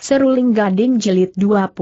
Seruling Gading Jelit 21.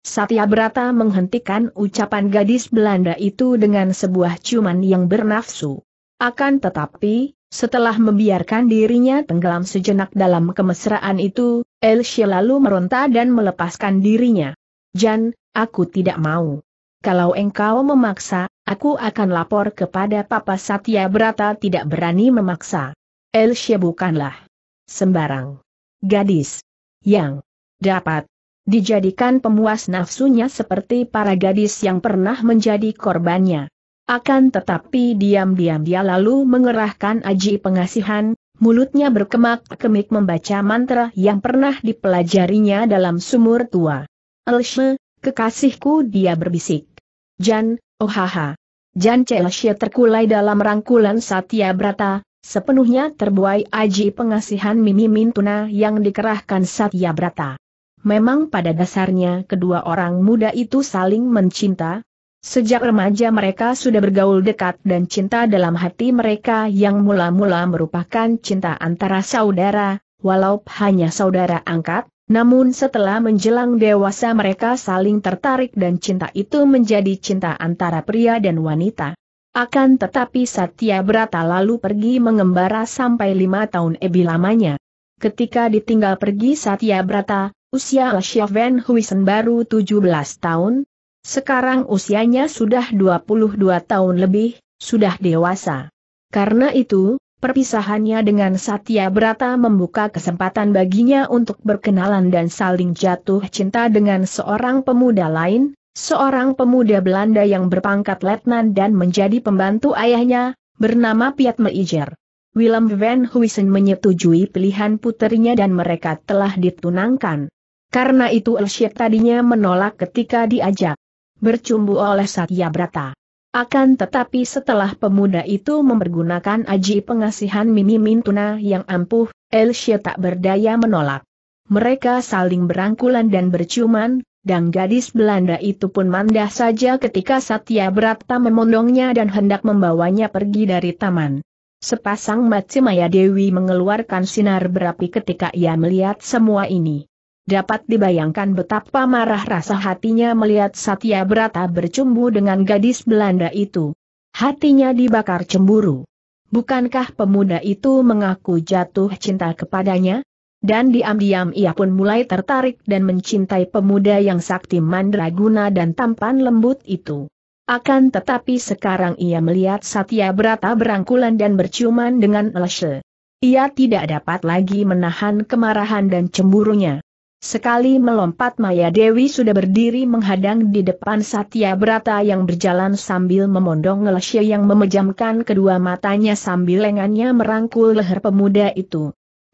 Satya Brata menghentikan ucapan gadis Belanda itu dengan sebuah ciuman yang bernafsu. Akan tetapi, setelah membiarkan dirinya tenggelam sejenak dalam kemesraan itu, Elsie lalu meronta dan melepaskan dirinya. Jan, aku tidak mau. Kalau engkau memaksa, aku akan lapor kepada Papa Satya Brata tidak berani memaksa. Elsie bukanlah sembarang gadis yang dapat dijadikan pemuas nafsunya seperti para gadis yang pernah menjadi korbannya. Akan tetapi diam-diam dia lalu mengerahkan aji pengasihan, mulutnya berkemak-kemik membaca mantra yang pernah dipelajarinya dalam sumur tua. Elshe, kekasihku dia berbisik. Jan, ohaha. Oh Jan Celsia terkulai dalam rangkulan Satya Brata, Sepenuhnya terbuai aji pengasihan Mimi Mintuna yang dikerahkan Satya Brata. Memang pada dasarnya kedua orang muda itu saling mencinta. Sejak remaja mereka sudah bergaul dekat dan cinta dalam hati mereka yang mula-mula merupakan cinta antara saudara, walau hanya saudara angkat, namun setelah menjelang dewasa mereka saling tertarik dan cinta itu menjadi cinta antara pria dan wanita. Akan tetapi Satya Brata lalu pergi mengembara sampai lima tahun lebih lamanya. Ketika ditinggal pergi Satya Brata, usia Asia Van Huisen baru 17 tahun. Sekarang usianya sudah 22 tahun lebih, sudah dewasa. Karena itu, perpisahannya dengan Satya Brata membuka kesempatan baginya untuk berkenalan dan saling jatuh cinta dengan seorang pemuda lain, Seorang pemuda Belanda yang berpangkat letnan dan menjadi pembantu ayahnya, bernama Piet Meijer. Willem van Huysen menyetujui pilihan putrinya dan mereka telah ditunangkan. Karena itu Elsyet tadinya menolak ketika diajak bercumbu oleh Satya Brata. Akan tetapi setelah pemuda itu mempergunakan aji pengasihan Mimi Mintuna yang ampuh, Elsyet tak berdaya menolak. Mereka saling berangkulan dan berciuman, dan gadis Belanda itu pun mandah saja ketika Satya Brata memondongnya dan hendak membawanya pergi dari taman. Sepasang Maya Dewi mengeluarkan sinar berapi ketika ia melihat semua ini. Dapat dibayangkan betapa marah rasa hatinya melihat Satya Brata bercumbu dengan gadis Belanda itu. Hatinya dibakar cemburu. Bukankah pemuda itu mengaku jatuh cinta kepadanya? Dan diam-diam ia pun mulai tertarik dan mencintai pemuda yang sakti mandraguna dan tampan lembut itu. Akan tetapi sekarang ia melihat Satya Brata berangkulan dan berciuman dengan Lashe. Ia tidak dapat lagi menahan kemarahan dan cemburunya. Sekali melompat Maya Dewi sudah berdiri menghadang di depan Satya Brata yang berjalan sambil memondong Lashe yang memejamkan kedua matanya sambil lengannya merangkul leher pemuda itu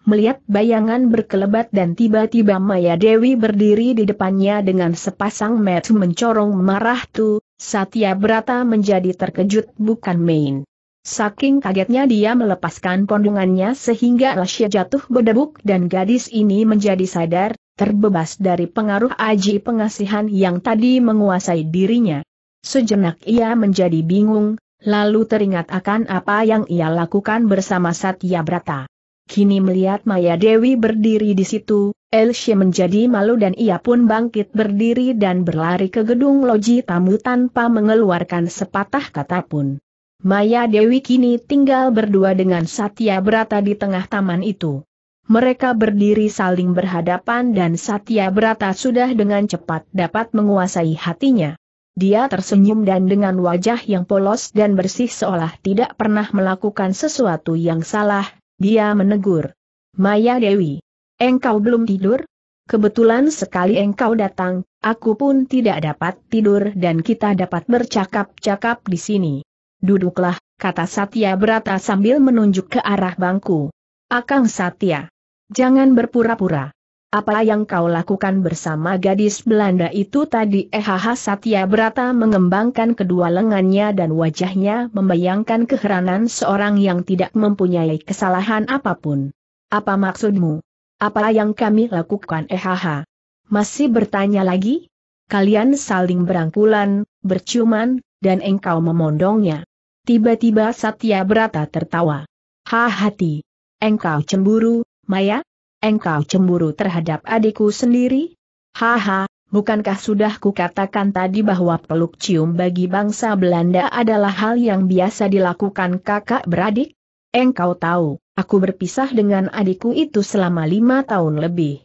melihat bayangan berkelebat dan tiba-tiba Maya Dewi berdiri di depannya dengan sepasang mata mencorong marah tu, Satya Brata menjadi terkejut bukan main. Saking kagetnya dia melepaskan pondungannya sehingga Lasya jatuh berdebuk dan gadis ini menjadi sadar, terbebas dari pengaruh aji pengasihan yang tadi menguasai dirinya. Sejenak ia menjadi bingung, lalu teringat akan apa yang ia lakukan bersama Satya Brata. Kini melihat Maya Dewi berdiri di situ, Elsie menjadi malu dan ia pun bangkit berdiri dan berlari ke gedung loji tamu tanpa mengeluarkan sepatah kata pun. Maya Dewi kini tinggal berdua dengan Satya Brata di tengah taman itu. Mereka berdiri saling berhadapan dan Satya Brata sudah dengan cepat dapat menguasai hatinya. Dia tersenyum dan dengan wajah yang polos dan bersih seolah tidak pernah melakukan sesuatu yang salah, dia menegur. Maya Dewi. Engkau belum tidur? Kebetulan sekali engkau datang, aku pun tidak dapat tidur dan kita dapat bercakap-cakap di sini. Duduklah, kata Satya Berata sambil menunjuk ke arah bangku. Akang Satya. Jangan berpura-pura. Apa yang kau lakukan bersama gadis Belanda itu tadi? EHH Satya Brata mengembangkan kedua lengannya dan wajahnya membayangkan keheranan seorang yang tidak mempunyai kesalahan apapun. Apa maksudmu? Apa yang kami lakukan EHH? Masih bertanya lagi? Kalian saling berangkulan, berciuman, dan engkau memondongnya. Tiba-tiba Satya Brata tertawa. Ha hati. Engkau cemburu, Maya? Engkau cemburu terhadap adikku sendiri? Haha, bukankah sudah kukatakan tadi bahwa peluk cium bagi bangsa Belanda adalah hal yang biasa dilakukan kakak beradik? Engkau tahu, aku berpisah dengan adikku itu selama lima tahun lebih.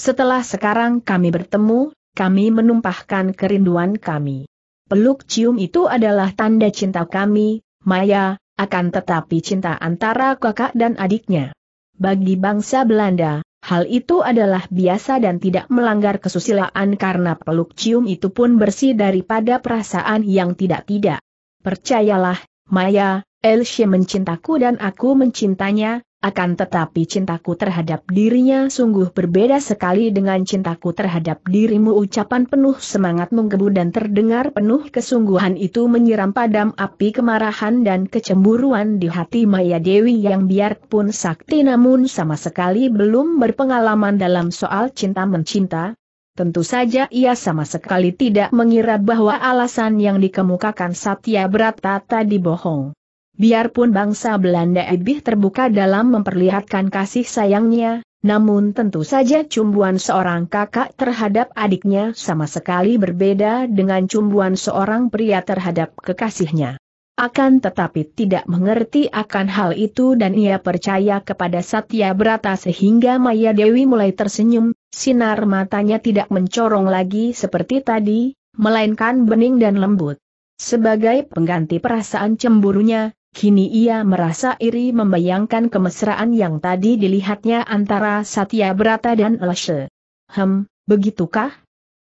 Setelah sekarang kami bertemu, kami menumpahkan kerinduan kami. Peluk cium itu adalah tanda cinta kami, Maya, akan tetapi cinta antara kakak dan adiknya. Bagi bangsa Belanda, hal itu adalah biasa dan tidak melanggar kesusilaan karena peluk cium itu pun bersih daripada perasaan yang tidak-tidak. Percayalah, Maya, Elsie mencintaku dan aku mencintanya, akan tetapi cintaku terhadap dirinya sungguh berbeda sekali dengan cintaku terhadap dirimu ucapan penuh semangat menggebu dan terdengar penuh kesungguhan itu menyiram padam api kemarahan dan kecemburuan di hati Maya Dewi yang biarpun sakti namun sama sekali belum berpengalaman dalam soal cinta-mencinta. Tentu saja ia sama sekali tidak mengira bahwa alasan yang dikemukakan Satya Brata tadi bohong. Biarpun bangsa Belanda lebih terbuka dalam memperlihatkan kasih sayangnya, namun tentu saja cumbuan seorang kakak terhadap adiknya sama sekali berbeda dengan cumbuan seorang pria terhadap kekasihnya. Akan tetapi tidak mengerti akan hal itu dan ia percaya kepada Satya Brata sehingga Maya Dewi mulai tersenyum, sinar matanya tidak mencorong lagi seperti tadi, melainkan bening dan lembut. Sebagai pengganti perasaan cemburunya, Kini ia merasa iri membayangkan kemesraan yang tadi dilihatnya antara Satya Brata dan Leshe. Hem, begitukah?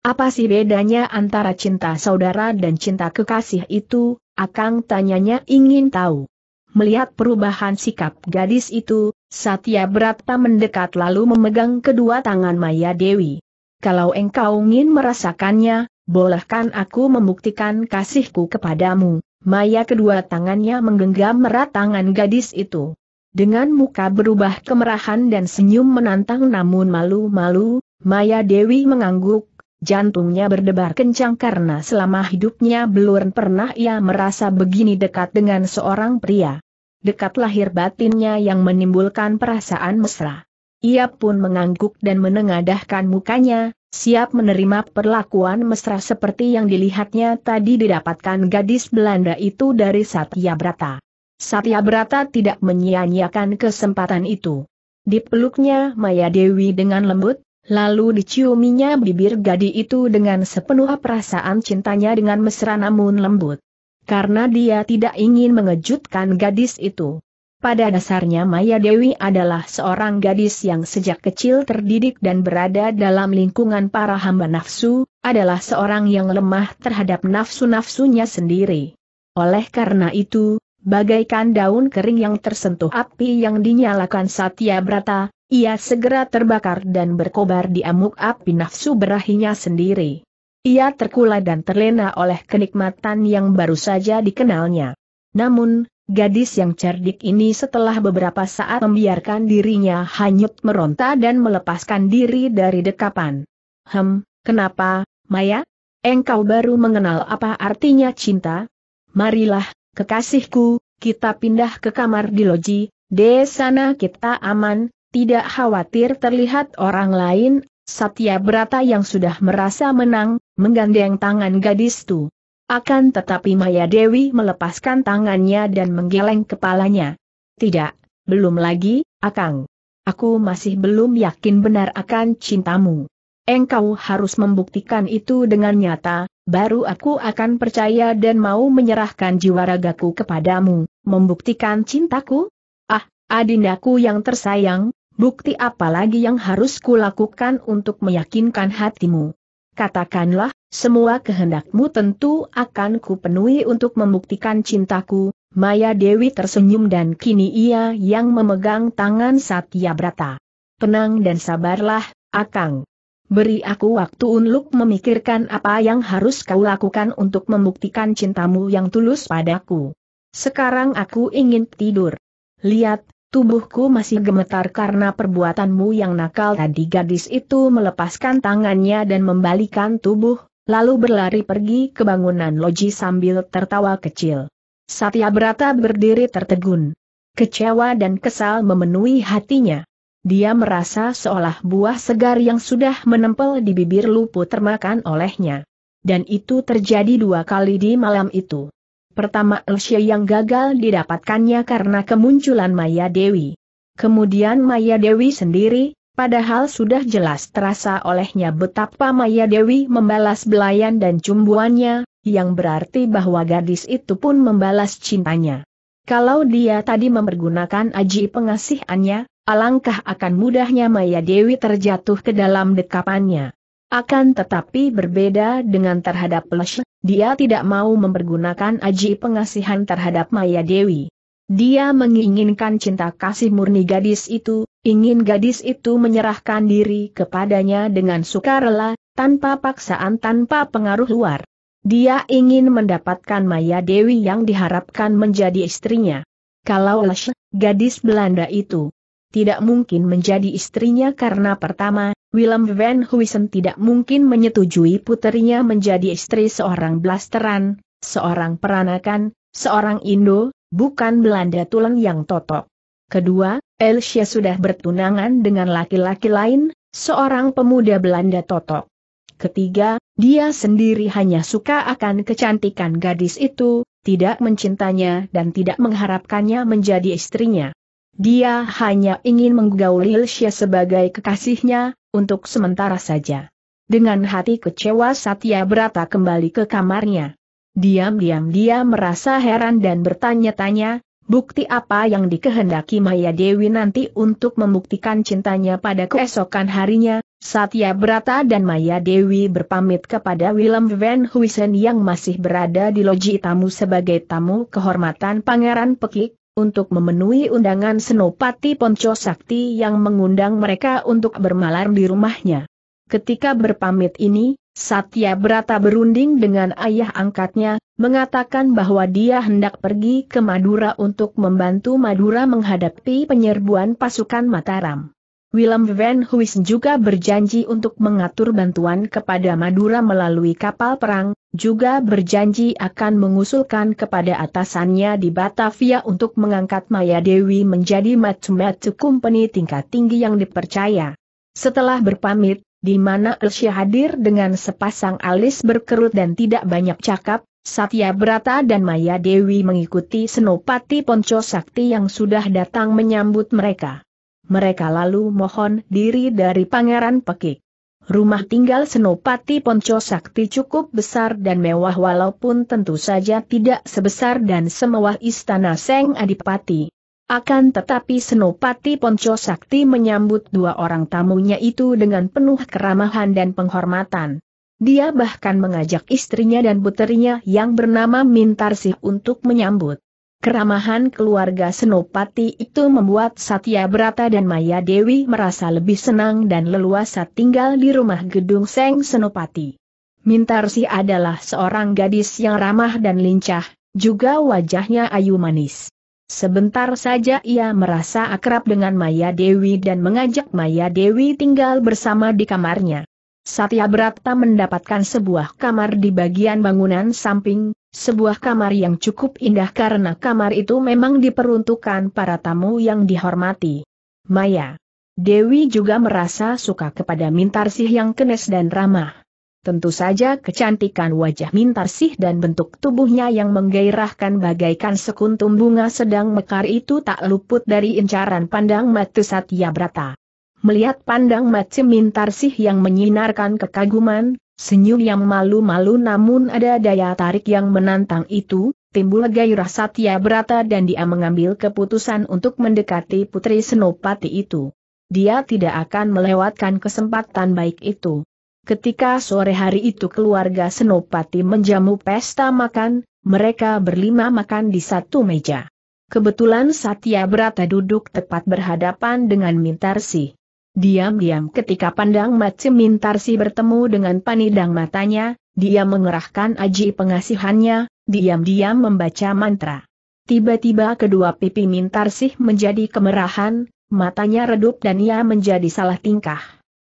Apa sih bedanya antara cinta saudara dan cinta kekasih itu? Akang tanyanya ingin tahu. Melihat perubahan sikap gadis itu, Satya Brata mendekat lalu memegang kedua tangan Maya Dewi. Kalau engkau ingin merasakannya, bolehkan aku membuktikan kasihku kepadamu. Maya kedua tangannya menggenggam erat tangan gadis itu. Dengan muka berubah kemerahan dan senyum menantang namun malu-malu, Maya Dewi mengangguk, jantungnya berdebar kencang karena selama hidupnya belum pernah ia merasa begini dekat dengan seorang pria. Dekat lahir batinnya yang menimbulkan perasaan mesra. Ia pun mengangguk dan menengadahkan mukanya, siap menerima perlakuan mesra seperti yang dilihatnya tadi didapatkan gadis Belanda itu dari Satya Brata. Satya Brata tidak menyia-nyiakan kesempatan itu. Dipeluknya Maya Dewi dengan lembut, lalu diciuminya bibir gadis itu dengan sepenuh perasaan cintanya dengan mesra namun lembut. Karena dia tidak ingin mengejutkan gadis itu. Pada dasarnya Maya Dewi adalah seorang gadis yang sejak kecil terdidik dan berada dalam lingkungan para hamba nafsu, adalah seorang yang lemah terhadap nafsu-nafsunya sendiri. Oleh karena itu, bagaikan daun kering yang tersentuh api yang dinyalakan Satya Brata, ia segera terbakar dan berkobar di amuk api nafsu berahinya sendiri. Ia terkulai dan terlena oleh kenikmatan yang baru saja dikenalnya. Namun, Gadis yang cerdik ini setelah beberapa saat membiarkan dirinya hanyut meronta dan melepaskan diri dari dekapan. Hem, kenapa, Maya? Engkau baru mengenal apa artinya cinta? Marilah, kekasihku, kita pindah ke kamar di loji, di sana kita aman, tidak khawatir terlihat orang lain, Satya Brata yang sudah merasa menang, menggandeng tangan gadis itu. Akan tetapi Maya Dewi melepaskan tangannya dan menggeleng kepalanya. Tidak, belum lagi, Akang. Aku masih belum yakin benar akan cintamu. Engkau harus membuktikan itu dengan nyata, baru aku akan percaya dan mau menyerahkan jiwa ragaku kepadamu, membuktikan cintaku? Ah, adindaku yang tersayang, bukti apa lagi yang harus kulakukan untuk meyakinkan hatimu? katakanlah, semua kehendakmu tentu akan kupenuhi untuk membuktikan cintaku, Maya Dewi tersenyum dan kini ia yang memegang tangan Satya Brata. Tenang dan sabarlah, Akang. Beri aku waktu untuk memikirkan apa yang harus kau lakukan untuk membuktikan cintamu yang tulus padaku. Sekarang aku ingin tidur. Lihat, Tubuhku masih gemetar karena perbuatanmu yang nakal tadi gadis itu melepaskan tangannya dan membalikan tubuh, lalu berlari pergi ke bangunan loji sambil tertawa kecil. Satya Brata berdiri tertegun. Kecewa dan kesal memenuhi hatinya. Dia merasa seolah buah segar yang sudah menempel di bibir luput termakan olehnya. Dan itu terjadi dua kali di malam itu. Pertama Elsye yang gagal didapatkannya karena kemunculan Maya Dewi. Kemudian Maya Dewi sendiri, padahal sudah jelas terasa olehnya betapa Maya Dewi membalas belayan dan cumbuannya, yang berarti bahwa gadis itu pun membalas cintanya. Kalau dia tadi mempergunakan aji pengasihannya, alangkah akan mudahnya Maya Dewi terjatuh ke dalam dekapannya. Akan tetapi berbeda dengan terhadap Leshe, dia tidak mau mempergunakan aji pengasihan terhadap Maya Dewi. Dia menginginkan cinta kasih murni gadis itu, ingin gadis itu menyerahkan diri kepadanya dengan sukarela, tanpa paksaan tanpa pengaruh luar. Dia ingin mendapatkan Maya Dewi yang diharapkan menjadi istrinya. Kalau Lesh, gadis Belanda itu, tidak mungkin menjadi istrinya karena pertama, Willem Van Huysen tidak mungkin menyetujui putrinya menjadi istri seorang blasteran, seorang peranakan, seorang Indo, bukan Belanda tulen yang totok. Kedua, Elsie sudah bertunangan dengan laki-laki lain, seorang pemuda Belanda totok. Ketiga, dia sendiri hanya suka akan kecantikan gadis itu, tidak mencintanya dan tidak mengharapkannya menjadi istrinya. Dia hanya ingin menggauli Elsie sebagai kekasihnya, untuk sementara saja. Dengan hati kecewa Satya Brata kembali ke kamarnya. Diam-diam dia merasa heran dan bertanya-tanya, bukti apa yang dikehendaki Maya Dewi nanti untuk membuktikan cintanya pada keesokan harinya, Satya Brata dan Maya Dewi berpamit kepada Willem Van Huysen yang masih berada di loji tamu sebagai tamu kehormatan Pangeran Pekik, untuk memenuhi undangan Senopati Ponco Sakti yang mengundang mereka untuk bermalam di rumahnya. Ketika berpamit ini, Satya Brata berunding dengan ayah angkatnya, mengatakan bahwa dia hendak pergi ke Madura untuk membantu Madura menghadapi penyerbuan pasukan Mataram. Willem Van Huys juga berjanji untuk mengatur bantuan kepada Madura melalui kapal perang, juga berjanji akan mengusulkan kepada atasannya di Batavia untuk mengangkat Maya Dewi menjadi matu-matu Company tingkat tinggi yang dipercaya. Setelah berpamit, di mana Elsie hadir dengan sepasang alis berkerut dan tidak banyak cakap, Satya Brata dan Maya Dewi mengikuti Senopati Ponco Sakti yang sudah datang menyambut mereka. Mereka lalu mohon diri dari Pangeran Pekik. Rumah tinggal Senopati Ponco Sakti cukup besar dan mewah walaupun tentu saja tidak sebesar dan semewah istana Seng Adipati. Akan tetapi Senopati Ponco Sakti menyambut dua orang tamunya itu dengan penuh keramahan dan penghormatan. Dia bahkan mengajak istrinya dan puterinya yang bernama Mintarsih untuk menyambut. Keramahan keluarga Senopati itu membuat Satya Brata dan Maya Dewi merasa lebih senang dan leluasa tinggal di rumah gedung Seng Senopati. Mintarsi adalah seorang gadis yang ramah dan lincah, juga wajahnya ayu manis. Sebentar saja ia merasa akrab dengan Maya Dewi dan mengajak Maya Dewi tinggal bersama di kamarnya. Satya Brata mendapatkan sebuah kamar di bagian bangunan samping, sebuah kamar yang cukup indah karena kamar itu memang diperuntukkan para tamu yang dihormati. Maya. Dewi juga merasa suka kepada Mintarsih yang kenes dan ramah. Tentu saja kecantikan wajah Mintarsih dan bentuk tubuhnya yang menggairahkan bagaikan sekuntum bunga sedang mekar itu tak luput dari incaran pandang mata Satya Brata. Melihat pandang Matu Mintarsih yang menyinarkan kekaguman, Senyum yang malu-malu namun ada daya tarik yang menantang itu, timbul gairah Satya Brata dan dia mengambil keputusan untuk mendekati Putri Senopati itu. Dia tidak akan melewatkan kesempatan baik itu. Ketika sore hari itu keluarga Senopati menjamu pesta makan, mereka berlima makan di satu meja. Kebetulan Satya Brata duduk tepat berhadapan dengan Mintarsi. Diam-diam ketika pandang macem mintarsi bertemu dengan panidang matanya, dia mengerahkan aji pengasihannya, diam-diam membaca mantra. Tiba-tiba kedua pipi Mintarsi menjadi kemerahan, matanya redup dan ia menjadi salah tingkah.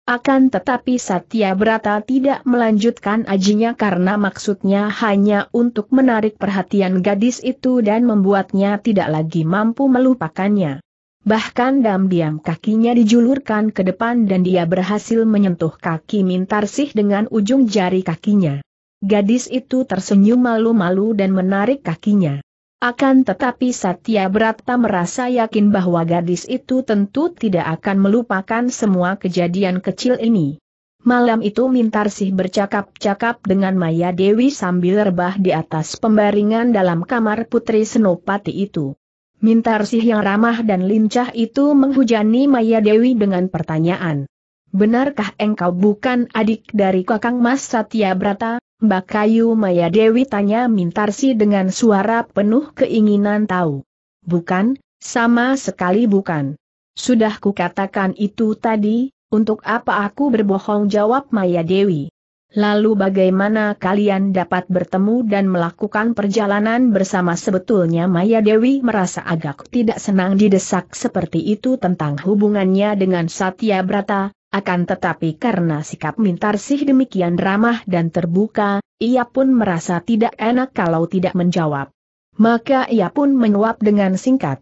Akan tetapi Satya Brata tidak melanjutkan ajinya karena maksudnya hanya untuk menarik perhatian gadis itu dan membuatnya tidak lagi mampu melupakannya. Bahkan diam-diam kakinya dijulurkan ke depan dan dia berhasil menyentuh kaki Mintarsih dengan ujung jari kakinya. Gadis itu tersenyum malu-malu dan menarik kakinya. Akan tetapi Satya Brata merasa yakin bahwa gadis itu tentu tidak akan melupakan semua kejadian kecil ini. Malam itu Mintarsih bercakap-cakap dengan Maya Dewi sambil rebah di atas pembaringan dalam kamar putri Senopati itu. Mintar yang ramah dan lincah itu menghujani Maya Dewi dengan pertanyaan. Benarkah engkau bukan adik dari kakang Mas Satya Brata? Mbak Kayu Maya Dewi tanya Mintarsi dengan suara penuh keinginan tahu. Bukan, sama sekali bukan. Sudah kukatakan itu tadi, untuk apa aku berbohong jawab Maya Dewi. Lalu bagaimana kalian dapat bertemu dan melakukan perjalanan bersama sebetulnya Maya Dewi merasa agak tidak senang didesak seperti itu tentang hubungannya dengan Satya Brata, akan tetapi karena sikap Mintarsih demikian ramah dan terbuka, ia pun merasa tidak enak kalau tidak menjawab. Maka ia pun menguap dengan singkat.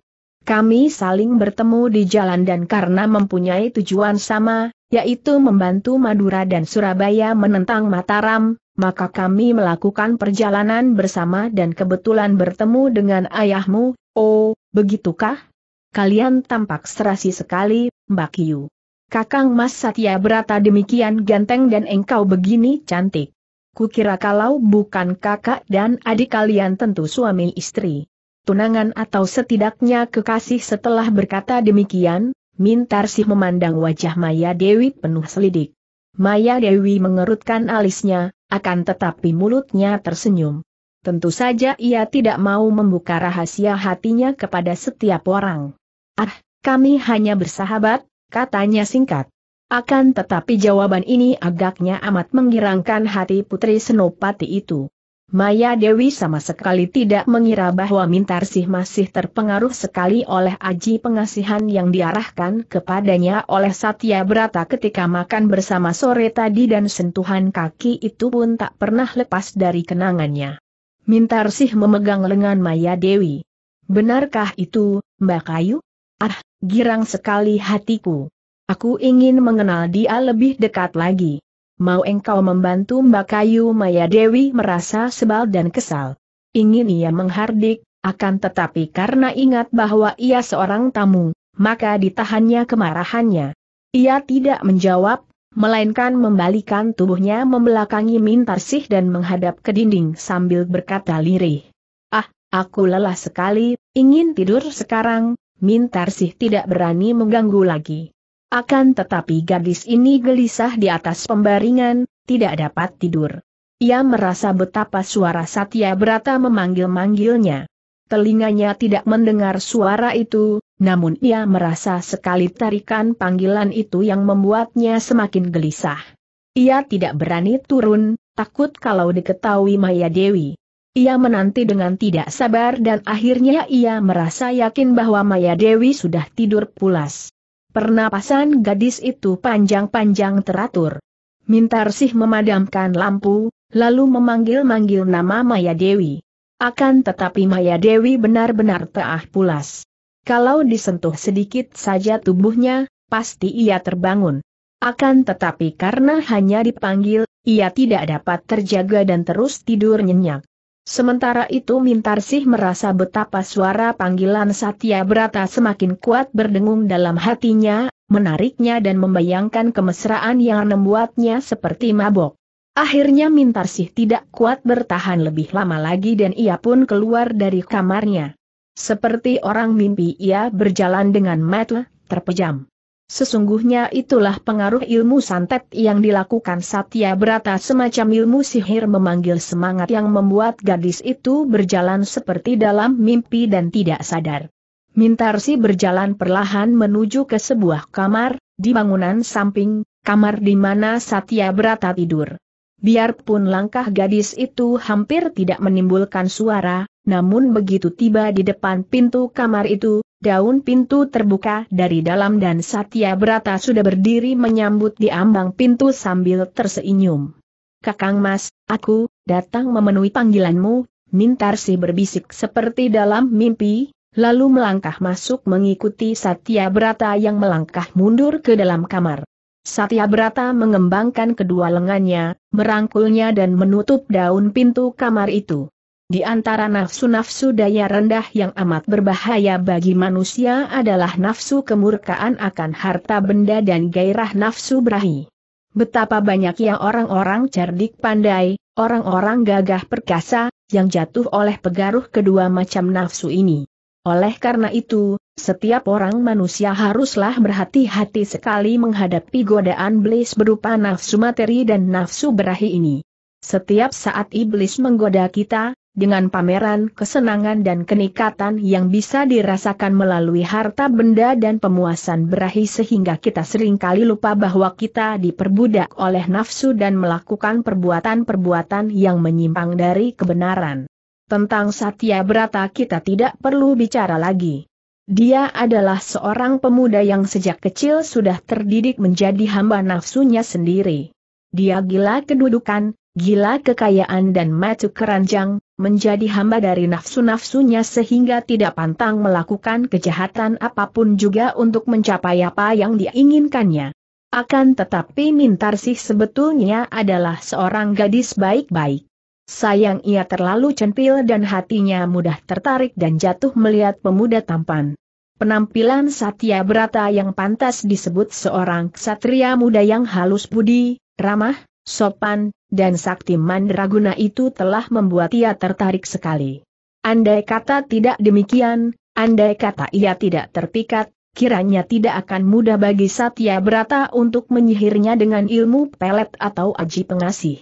Kami saling bertemu di jalan dan karena mempunyai tujuan sama, yaitu membantu Madura dan Surabaya menentang Mataram, maka kami melakukan perjalanan bersama dan kebetulan bertemu dengan ayahmu, oh, begitukah? Kalian tampak serasi sekali, Mbak Kiyu. Kakang Mas Satya berata demikian ganteng dan engkau begini cantik. Kukira kalau bukan kakak dan adik kalian tentu suami istri tunangan atau setidaknya kekasih setelah berkata demikian, Mintarsih memandang wajah Maya Dewi penuh selidik. Maya Dewi mengerutkan alisnya, akan tetapi mulutnya tersenyum. Tentu saja ia tidak mau membuka rahasia hatinya kepada setiap orang. Ah, kami hanya bersahabat, katanya singkat. Akan tetapi jawaban ini agaknya amat menggirangkan hati putri Senopati itu. Maya Dewi sama sekali tidak mengira bahwa Mintarsih masih terpengaruh sekali oleh aji pengasihan yang diarahkan kepadanya oleh Satya Brata ketika makan bersama sore tadi dan sentuhan kaki itu pun tak pernah lepas dari kenangannya. Mintarsih memegang lengan Maya Dewi. Benarkah itu, Mbak Kayu? Ah, girang sekali hatiku. Aku ingin mengenal dia lebih dekat lagi mau engkau membantu Mbak Kayu Maya Dewi merasa sebal dan kesal. Ingin ia menghardik, akan tetapi karena ingat bahwa ia seorang tamu, maka ditahannya kemarahannya. Ia tidak menjawab, melainkan membalikan tubuhnya membelakangi Mintarsih dan menghadap ke dinding sambil berkata lirih. Ah, aku lelah sekali, ingin tidur sekarang, Mintarsih tidak berani mengganggu lagi. Akan tetapi gadis ini gelisah di atas pembaringan, tidak dapat tidur. Ia merasa betapa suara Satya Brata memanggil-manggilnya. Telinganya tidak mendengar suara itu, namun ia merasa sekali tarikan panggilan itu yang membuatnya semakin gelisah. Ia tidak berani turun, takut kalau diketahui Maya Dewi. Ia menanti dengan tidak sabar dan akhirnya ia merasa yakin bahwa Maya Dewi sudah tidur pulas. Pernapasan gadis itu panjang-panjang teratur. Mintarsih memadamkan lampu, lalu memanggil-manggil nama Maya Dewi. Akan tetapi Maya Dewi benar-benar teah pulas. Kalau disentuh sedikit saja tubuhnya, pasti ia terbangun. Akan tetapi karena hanya dipanggil, ia tidak dapat terjaga dan terus tidur nyenyak. Sementara itu Mintarsih merasa betapa suara panggilan Satya Brata semakin kuat berdengung dalam hatinya, menariknya dan membayangkan kemesraan yang membuatnya seperti mabok. Akhirnya Mintarsih tidak kuat bertahan lebih lama lagi dan ia pun keluar dari kamarnya. Seperti orang mimpi ia berjalan dengan mata terpejam. Sesungguhnya itulah pengaruh ilmu santet yang dilakukan Satya Brata semacam ilmu sihir memanggil semangat yang membuat gadis itu berjalan seperti dalam mimpi dan tidak sadar. Mintarsi berjalan perlahan menuju ke sebuah kamar, di bangunan samping, kamar di mana Satya Brata tidur. Biarpun langkah gadis itu hampir tidak menimbulkan suara, namun begitu tiba di depan pintu kamar itu, daun pintu terbuka dari dalam dan Satya Brata sudah berdiri menyambut di ambang pintu sambil tersenyum. Kakang Mas, aku, datang memenuhi panggilanmu, si berbisik seperti dalam mimpi, lalu melangkah masuk mengikuti Satya Brata yang melangkah mundur ke dalam kamar. Satya Berata mengembangkan kedua lengannya, merangkulnya dan menutup daun pintu kamar itu. Di antara nafsu-nafsu daya rendah yang amat berbahaya bagi manusia adalah nafsu kemurkaan akan harta benda dan gairah nafsu berahi. Betapa banyaknya orang-orang cerdik pandai, orang-orang gagah perkasa, yang jatuh oleh pegaruh kedua macam nafsu ini. Oleh karena itu, setiap orang manusia haruslah berhati-hati sekali menghadapi godaan iblis berupa nafsu materi dan nafsu berahi ini. Setiap saat iblis menggoda kita, dengan pameran kesenangan dan kenikatan yang bisa dirasakan melalui harta benda dan pemuasan berahi sehingga kita seringkali lupa bahwa kita diperbudak oleh nafsu dan melakukan perbuatan-perbuatan yang menyimpang dari kebenaran. Tentang Satya Brata kita tidak perlu bicara lagi. Dia adalah seorang pemuda yang sejak kecil sudah terdidik menjadi hamba nafsunya sendiri. Dia gila kedudukan, gila kekayaan dan matuk keranjang, menjadi hamba dari nafsu-nafsunya sehingga tidak pantang melakukan kejahatan apapun juga untuk mencapai apa yang diinginkannya. Akan tetapi Mintarsih sebetulnya adalah seorang gadis baik-baik. Sayang ia terlalu centil dan hatinya mudah tertarik dan jatuh melihat pemuda tampan. Penampilan Satya Brata yang pantas disebut seorang ksatria muda yang halus budi, ramah, sopan, dan sakti mandraguna itu telah membuat ia tertarik sekali. Andai kata tidak demikian, andai kata ia tidak terpikat, kiranya tidak akan mudah bagi Satya Brata untuk menyihirnya dengan ilmu pelet atau aji pengasih.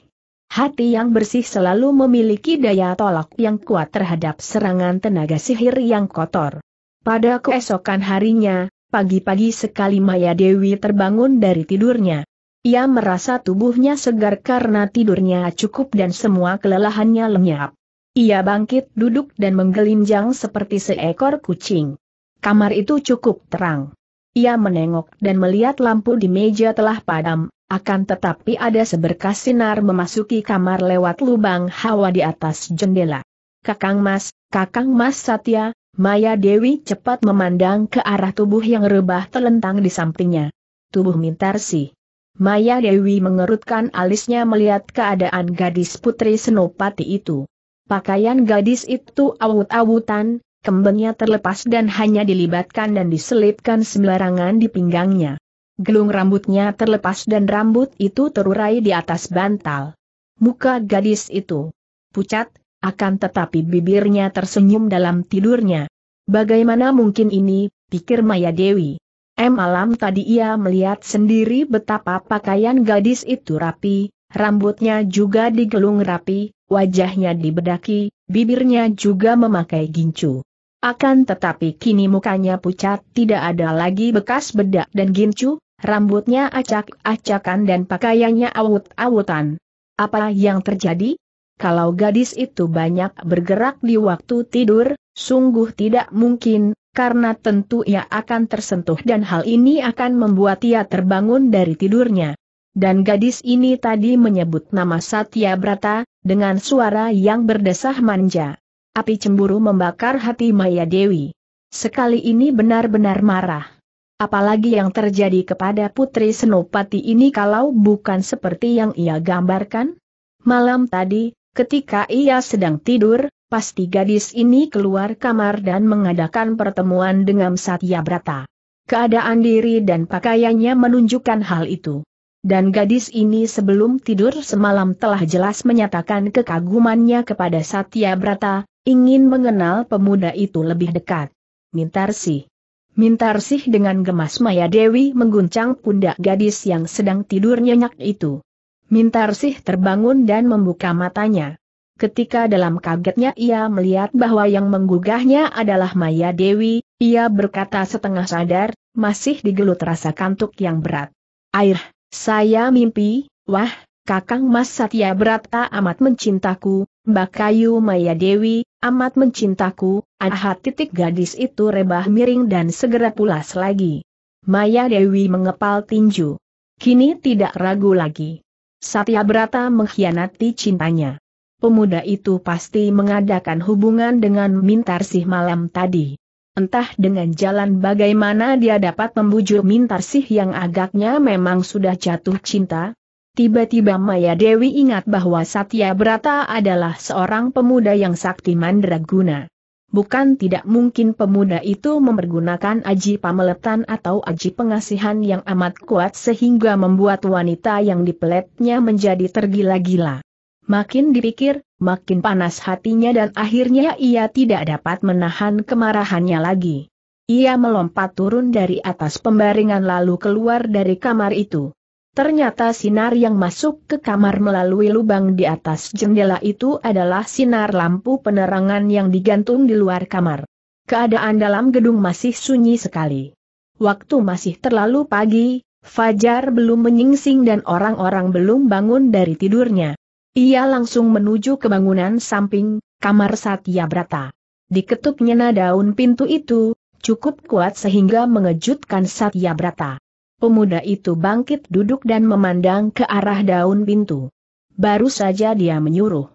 Hati yang bersih selalu memiliki daya tolak yang kuat terhadap serangan tenaga sihir yang kotor. Pada keesokan harinya, pagi-pagi sekali Maya Dewi terbangun dari tidurnya. Ia merasa tubuhnya segar karena tidurnya cukup dan semua kelelahannya lenyap. Ia bangkit duduk dan menggelinjang seperti seekor kucing. Kamar itu cukup terang. Ia menengok dan melihat lampu di meja telah padam, akan tetapi ada seberkas sinar memasuki kamar lewat lubang hawa di atas jendela. Kakang Mas, Kakang Mas Satya, Maya Dewi cepat memandang ke arah tubuh yang rebah telentang di sampingnya. Tubuh Mintarsi. Maya Dewi mengerutkan alisnya melihat keadaan gadis putri Senopati itu. Pakaian gadis itu awut-awutan, kembangnya terlepas dan hanya dilibatkan dan diselipkan sembarangan di pinggangnya. Gelung rambutnya terlepas dan rambut itu terurai di atas bantal. Muka gadis itu pucat, akan tetapi bibirnya tersenyum dalam tidurnya. Bagaimana mungkin ini, pikir Maya Dewi. M malam tadi ia melihat sendiri betapa pakaian gadis itu rapi, rambutnya juga digelung rapi, wajahnya dibedaki, bibirnya juga memakai gincu. Akan tetapi kini mukanya pucat tidak ada lagi bekas bedak dan gincu, rambutnya acak-acakan dan pakaiannya awut-awutan. Apa yang terjadi? Kalau gadis itu banyak bergerak di waktu tidur, sungguh tidak mungkin, karena tentu ia akan tersentuh dan hal ini akan membuat ia terbangun dari tidurnya. Dan gadis ini tadi menyebut nama Satya Brata, dengan suara yang berdesah manja. Api cemburu membakar hati Maya Dewi. Sekali ini benar-benar marah. Apalagi yang terjadi kepada Putri Senopati ini kalau bukan seperti yang ia gambarkan? Malam tadi, ketika ia sedang tidur, pasti gadis ini keluar kamar dan mengadakan pertemuan dengan Satya Brata. Keadaan diri dan pakaiannya menunjukkan hal itu. Dan gadis ini sebelum tidur semalam telah jelas menyatakan kekagumannya kepada Satya Brata, ingin mengenal pemuda itu lebih dekat. Mintarsi. Mintarsih dengan gemas Maya Dewi mengguncang pundak gadis yang sedang tidur nyenyak itu. Mintarsih terbangun dan membuka matanya. Ketika dalam kagetnya ia melihat bahwa yang menggugahnya adalah Maya Dewi, ia berkata setengah sadar, masih digelut rasa kantuk yang berat. Air, saya mimpi, wah, Kakang Mas Satya Brata amat mencintaku, Bakayu Maya Dewi, amat mencintaku, ahat titik gadis itu rebah miring dan segera pulas lagi. Maya Dewi mengepal tinju. Kini tidak ragu lagi. Satya Brata mengkhianati cintanya. Pemuda itu pasti mengadakan hubungan dengan Mintarsih malam tadi. Entah dengan jalan bagaimana dia dapat membujuk Mintarsih yang agaknya memang sudah jatuh cinta, Tiba-tiba Maya Dewi ingat bahwa Satya Brata adalah seorang pemuda yang sakti mandraguna. Bukan tidak mungkin pemuda itu mempergunakan aji pameletan atau aji pengasihan yang amat kuat sehingga membuat wanita yang dipeletnya menjadi tergila-gila. Makin dipikir, makin panas hatinya dan akhirnya ia tidak dapat menahan kemarahannya lagi. Ia melompat turun dari atas pembaringan lalu keluar dari kamar itu. Ternyata sinar yang masuk ke kamar melalui lubang di atas jendela itu adalah sinar lampu penerangan yang digantung di luar kamar. Keadaan dalam gedung masih sunyi sekali. Waktu masih terlalu pagi, Fajar belum menyingsing dan orang-orang belum bangun dari tidurnya. Ia langsung menuju ke bangunan samping, kamar Satya Brata. Diketuknya daun pintu itu, cukup kuat sehingga mengejutkan Satya Brata pemuda itu bangkit duduk dan memandang ke arah daun pintu. Baru saja dia menyuruh.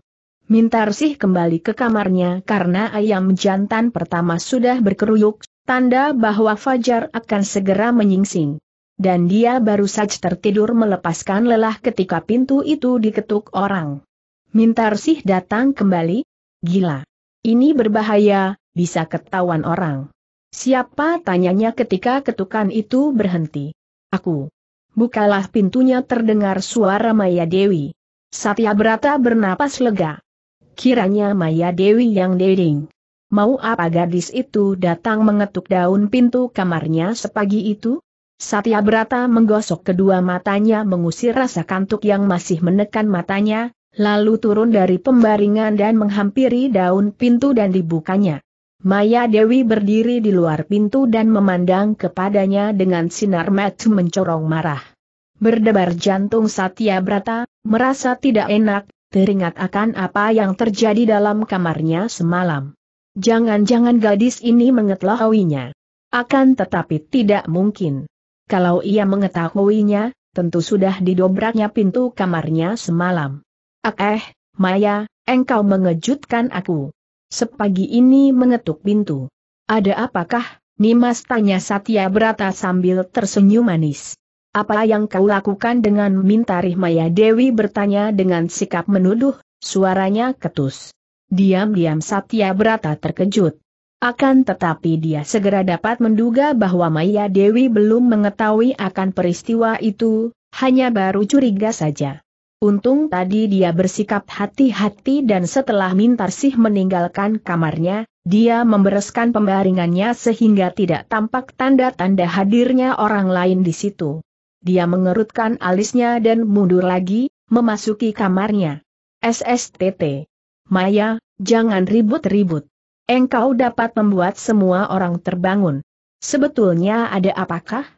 Mintarsih kembali ke kamarnya karena ayam jantan pertama sudah berkeruyuk, tanda bahwa Fajar akan segera menyingsing. Dan dia baru saja tertidur melepaskan lelah ketika pintu itu diketuk orang. Mintarsih datang kembali? Gila. Ini berbahaya, bisa ketahuan orang. Siapa tanyanya ketika ketukan itu berhenti. Aku. Bukalah pintunya terdengar suara Maya Dewi. Satya Brata bernapas lega. Kiranya Maya Dewi yang deding. Mau apa gadis itu datang mengetuk daun pintu kamarnya sepagi itu? Satya Brata menggosok kedua matanya mengusir rasa kantuk yang masih menekan matanya, lalu turun dari pembaringan dan menghampiri daun pintu dan dibukanya. Maya Dewi berdiri di luar pintu dan memandang kepadanya dengan sinar mata mencorong marah. Berdebar jantung Satya Brata, merasa tidak enak, teringat akan apa yang terjadi dalam kamarnya semalam. Jangan-jangan gadis ini mengetahuinya. Akan tetapi tidak mungkin. Kalau ia mengetahuinya, tentu sudah didobraknya pintu kamarnya semalam. Ak ah, eh, Maya, engkau mengejutkan aku. Sepagi ini mengetuk pintu. Ada apakah? Nimas tanya Satya Brata sambil tersenyum manis. Apa yang kau lakukan dengan minta Rihmaya Dewi bertanya dengan sikap menuduh, suaranya ketus. Diam-diam Satya Brata terkejut. Akan tetapi dia segera dapat menduga bahwa Maya Dewi belum mengetahui akan peristiwa itu, hanya baru curiga saja. Untung tadi dia bersikap hati-hati dan setelah Mintarsih meninggalkan kamarnya, dia membereskan pembaringannya sehingga tidak tampak tanda-tanda hadirnya orang lain di situ. Dia mengerutkan alisnya dan mundur lagi, memasuki kamarnya. SSTT. Maya, jangan ribut-ribut. Engkau dapat membuat semua orang terbangun. Sebetulnya ada apakah?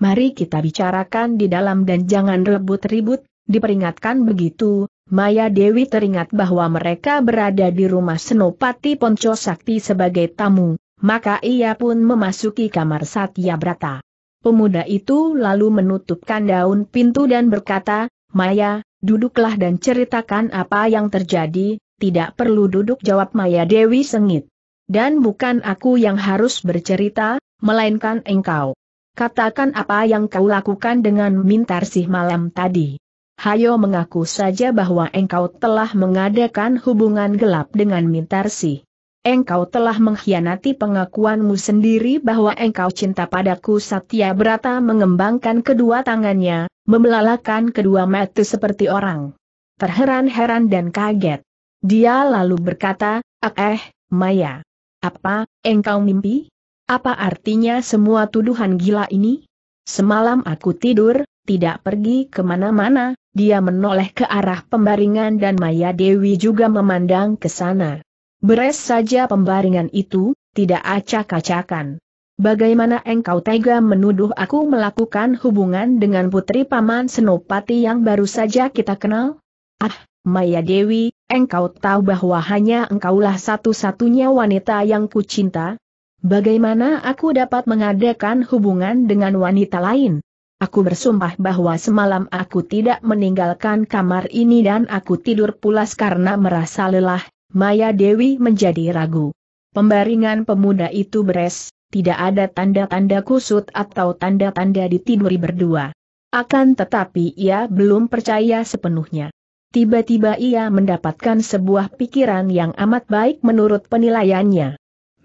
Mari kita bicarakan di dalam dan jangan rebut-ribut, Diperingatkan begitu, Maya Dewi teringat bahwa mereka berada di rumah Senopati Ponco Sakti sebagai tamu, maka ia pun memasuki kamar Satya Brata. Pemuda itu lalu menutupkan daun pintu dan berkata, Maya, duduklah dan ceritakan apa yang terjadi, tidak perlu duduk jawab Maya Dewi sengit. Dan bukan aku yang harus bercerita, melainkan engkau. Katakan apa yang kau lakukan dengan mintarsih malam tadi hayo mengaku saja bahwa engkau telah mengadakan hubungan gelap dengan Mintarsi. Engkau telah mengkhianati pengakuanmu sendiri bahwa engkau cinta padaku Satya Brata mengembangkan kedua tangannya, membelalakan kedua mata seperti orang. Terheran-heran dan kaget. Dia lalu berkata, eh, Maya. Apa, engkau mimpi? Apa artinya semua tuduhan gila ini? Semalam aku tidur, tidak pergi kemana-mana, dia menoleh ke arah pembaringan dan Maya Dewi juga memandang ke sana. Beres saja pembaringan itu, tidak acak-acakan. Bagaimana engkau tega menuduh aku melakukan hubungan dengan putri paman Senopati yang baru saja kita kenal? Ah, Maya Dewi, engkau tahu bahwa hanya engkaulah satu-satunya wanita yang kucinta? Bagaimana aku dapat mengadakan hubungan dengan wanita lain? Aku bersumpah bahwa semalam aku tidak meninggalkan kamar ini dan aku tidur pulas karena merasa lelah, Maya Dewi menjadi ragu. Pembaringan pemuda itu beres, tidak ada tanda-tanda kusut atau tanda-tanda ditiduri berdua. Akan tetapi ia belum percaya sepenuhnya. Tiba-tiba ia mendapatkan sebuah pikiran yang amat baik menurut penilaiannya.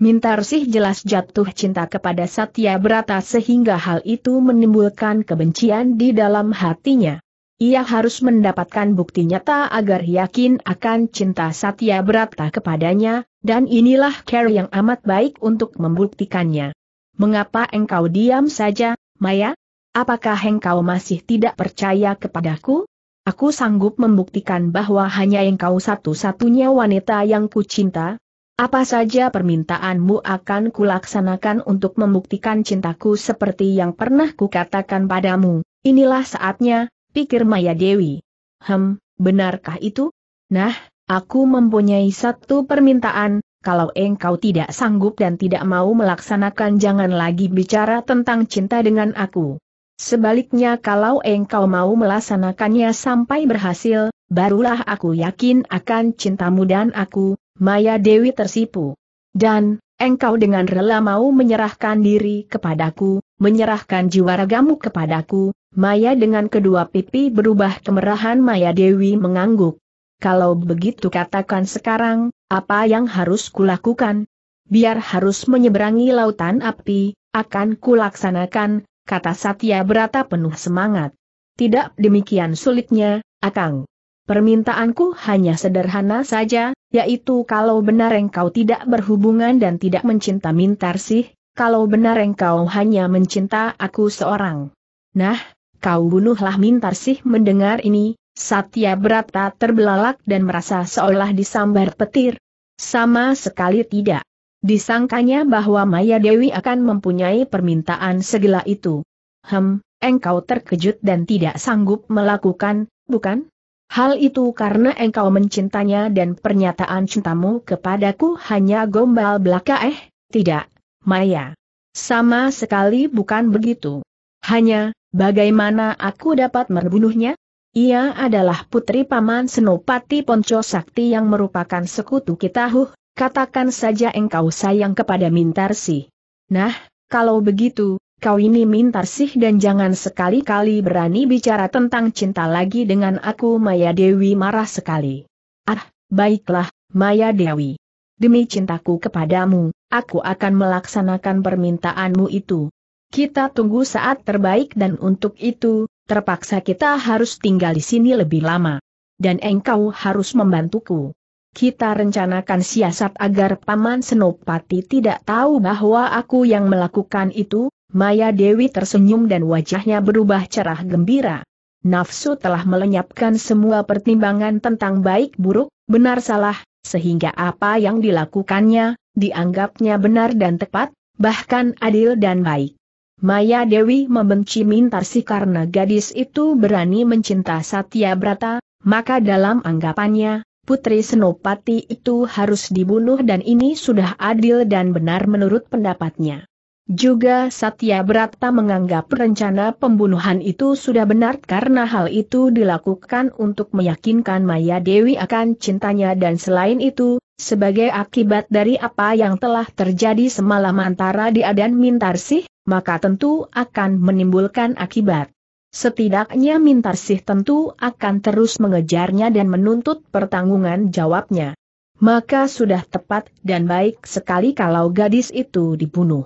Mintarsih jelas jatuh cinta kepada Satya Brata sehingga hal itu menimbulkan kebencian di dalam hatinya. Ia harus mendapatkan bukti nyata agar yakin akan cinta Satya Brata kepadanya, dan inilah care yang amat baik untuk membuktikannya. Mengapa engkau diam saja, Maya? Apakah engkau masih tidak percaya kepadaku? Aku sanggup membuktikan bahwa hanya engkau satu-satunya wanita yang kucinta, apa saja permintaanmu akan kulaksanakan untuk membuktikan cintaku seperti yang pernah kukatakan padamu. Inilah saatnya, pikir Maya Dewi. Hem, benarkah itu? Nah, aku mempunyai satu permintaan, kalau engkau tidak sanggup dan tidak mau melaksanakan jangan lagi bicara tentang cinta dengan aku. Sebaliknya kalau engkau mau melaksanakannya sampai berhasil, barulah aku yakin akan cintamu dan aku, Maya Dewi tersipu. Dan, engkau dengan rela mau menyerahkan diri kepadaku, menyerahkan jiwa ragamu kepadaku, Maya dengan kedua pipi berubah kemerahan Maya Dewi mengangguk. Kalau begitu katakan sekarang, apa yang harus kulakukan? Biar harus menyeberangi lautan api, akan kulaksanakan, kata Satya Berata penuh semangat. Tidak demikian sulitnya, Akang. Permintaanku hanya sederhana saja, yaitu kalau benar engkau tidak berhubungan dan tidak mencinta Mintarsih, kalau benar engkau hanya mencinta aku seorang. Nah, kau bunuhlah Mintarsih mendengar ini, Satya Brata terbelalak dan merasa seolah disambar petir. Sama sekali tidak. Disangkanya bahwa Maya Dewi akan mempunyai permintaan segala itu. Hem, engkau terkejut dan tidak sanggup melakukan, bukan? Hal itu karena engkau mencintanya dan pernyataan cintamu kepadaku hanya gombal belaka eh, tidak, Maya. Sama sekali bukan begitu. Hanya, bagaimana aku dapat membunuhnya? Ia adalah putri paman Senopati Ponco Sakti yang merupakan sekutu kita huh, katakan saja engkau sayang kepada Mintarsi. Nah, kalau begitu, kau ini mintarsih dan jangan sekali-kali berani bicara tentang cinta lagi dengan aku Maya Dewi marah sekali. Ah, baiklah, Maya Dewi. Demi cintaku kepadamu, aku akan melaksanakan permintaanmu itu. Kita tunggu saat terbaik dan untuk itu, terpaksa kita harus tinggal di sini lebih lama. Dan engkau harus membantuku. Kita rencanakan siasat agar Paman Senopati tidak tahu bahwa aku yang melakukan itu, Maya Dewi tersenyum dan wajahnya berubah cerah gembira. Nafsu telah melenyapkan semua pertimbangan tentang baik buruk, benar salah, sehingga apa yang dilakukannya, dianggapnya benar dan tepat, bahkan adil dan baik. Maya Dewi membenci Mintarsi karena gadis itu berani mencinta Satya Brata, maka dalam anggapannya, Putri Senopati itu harus dibunuh dan ini sudah adil dan benar menurut pendapatnya. Juga Satya Brata menganggap rencana pembunuhan itu sudah benar karena hal itu dilakukan untuk meyakinkan Maya Dewi akan cintanya dan selain itu, sebagai akibat dari apa yang telah terjadi semalam antara dia dan Mintarsih, maka tentu akan menimbulkan akibat. Setidaknya Mintarsih tentu akan terus mengejarnya dan menuntut pertanggungan jawabnya. Maka sudah tepat dan baik sekali kalau gadis itu dibunuh.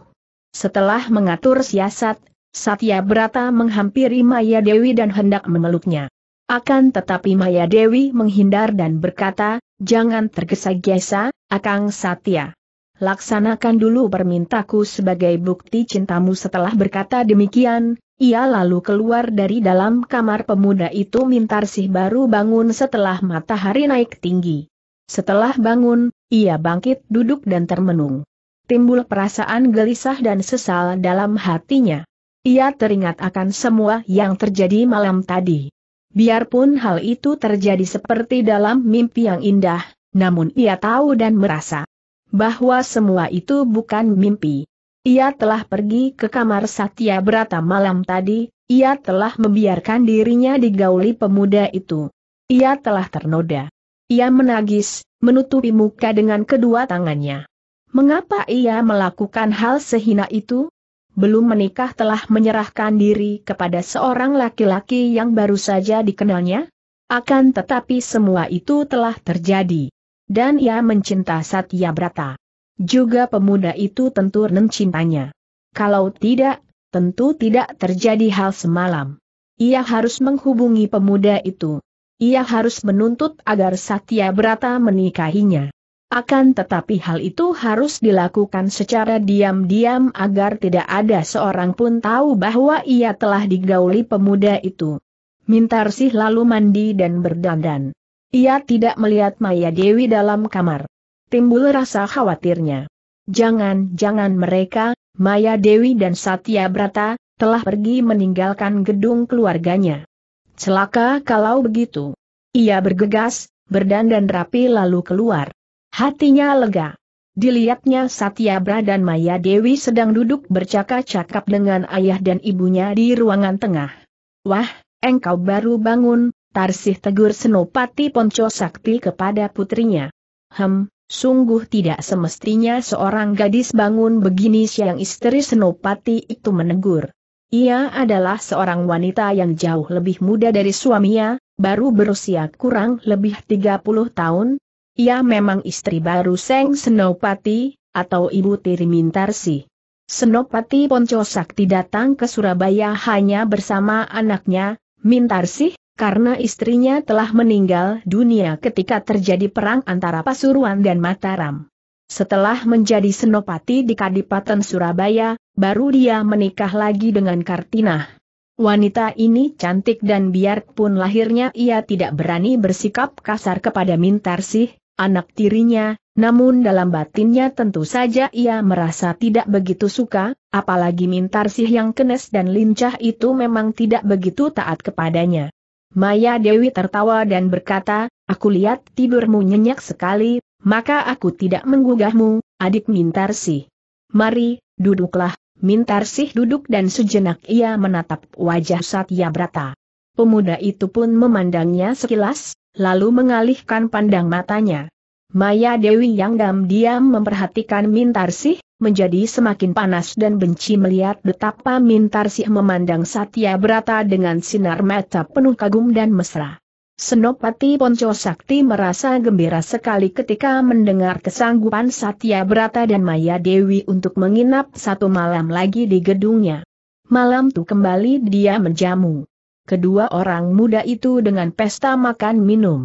Setelah mengatur siasat, Satya Brata menghampiri Maya Dewi dan hendak memeluknya. Akan tetapi Maya Dewi menghindar dan berkata, jangan tergesa-gesa, Akang Satya. Laksanakan dulu permintaku sebagai bukti cintamu setelah berkata demikian, ia lalu keluar dari dalam kamar pemuda itu sih baru bangun setelah matahari naik tinggi. Setelah bangun, ia bangkit duduk dan termenung timbul perasaan gelisah dan sesal dalam hatinya. Ia teringat akan semua yang terjadi malam tadi. Biarpun hal itu terjadi seperti dalam mimpi yang indah, namun ia tahu dan merasa bahwa semua itu bukan mimpi. Ia telah pergi ke kamar Satya Brata malam tadi, ia telah membiarkan dirinya digauli pemuda itu. Ia telah ternoda. Ia menangis, menutupi muka dengan kedua tangannya. Mengapa ia melakukan hal sehina itu? Belum menikah telah menyerahkan diri kepada seorang laki-laki yang baru saja dikenalnya? Akan tetapi semua itu telah terjadi. Dan ia mencinta Satya Brata. Juga pemuda itu tentu mencintanya. Kalau tidak, tentu tidak terjadi hal semalam. Ia harus menghubungi pemuda itu. Ia harus menuntut agar Satya Brata menikahinya. Akan tetapi hal itu harus dilakukan secara diam-diam agar tidak ada seorang pun tahu bahwa ia telah digauli pemuda itu. Mintarsih lalu mandi dan berdandan. Ia tidak melihat Maya Dewi dalam kamar. Timbul rasa khawatirnya. Jangan-jangan mereka, Maya Dewi dan Satya Brata, telah pergi meninggalkan gedung keluarganya. Celaka kalau begitu. Ia bergegas, berdandan rapi lalu keluar. Hatinya lega. Dilihatnya Satyabra dan Maya Dewi sedang duduk bercakap-cakap dengan ayah dan ibunya di ruangan tengah. Wah, engkau baru bangun, Tarsih tegur Senopati Ponco Sakti kepada putrinya. Hem, sungguh tidak semestinya seorang gadis bangun begini siang istri Senopati itu menegur. Ia adalah seorang wanita yang jauh lebih muda dari suaminya, baru berusia kurang lebih 30 tahun, ia memang istri baru Seng Senopati, atau Ibu Tiri Tirimintarsi. Senopati Ponco Sakti datang ke Surabaya hanya bersama anaknya, Mintarsi, karena istrinya telah meninggal dunia ketika terjadi perang antara Pasuruan dan Mataram. Setelah menjadi senopati di Kadipaten Surabaya, baru dia menikah lagi dengan Kartinah. Wanita ini cantik dan biarpun lahirnya ia tidak berani bersikap kasar kepada Mintarsih, anak tirinya, namun dalam batinnya tentu saja ia merasa tidak begitu suka, apalagi Mintarsih yang kenes dan lincah itu memang tidak begitu taat kepadanya. Maya Dewi tertawa dan berkata, aku lihat tidurmu nyenyak sekali, maka aku tidak menggugahmu, adik Mintarsih. Mari, duduklah, Mintarsih duduk dan sejenak ia menatap wajah Satya Brata. Pemuda itu pun memandangnya sekilas, lalu mengalihkan pandang matanya. Maya Dewi yang diam-diam memperhatikan Mintarsih, menjadi semakin panas dan benci melihat betapa Mintarsih memandang Satya Brata dengan sinar mata penuh kagum dan mesra. Senopati Ponco Sakti merasa gembira sekali ketika mendengar kesanggupan Satya Brata dan Maya Dewi untuk menginap satu malam lagi di gedungnya. Malam itu kembali dia menjamu kedua orang muda itu dengan pesta makan minum.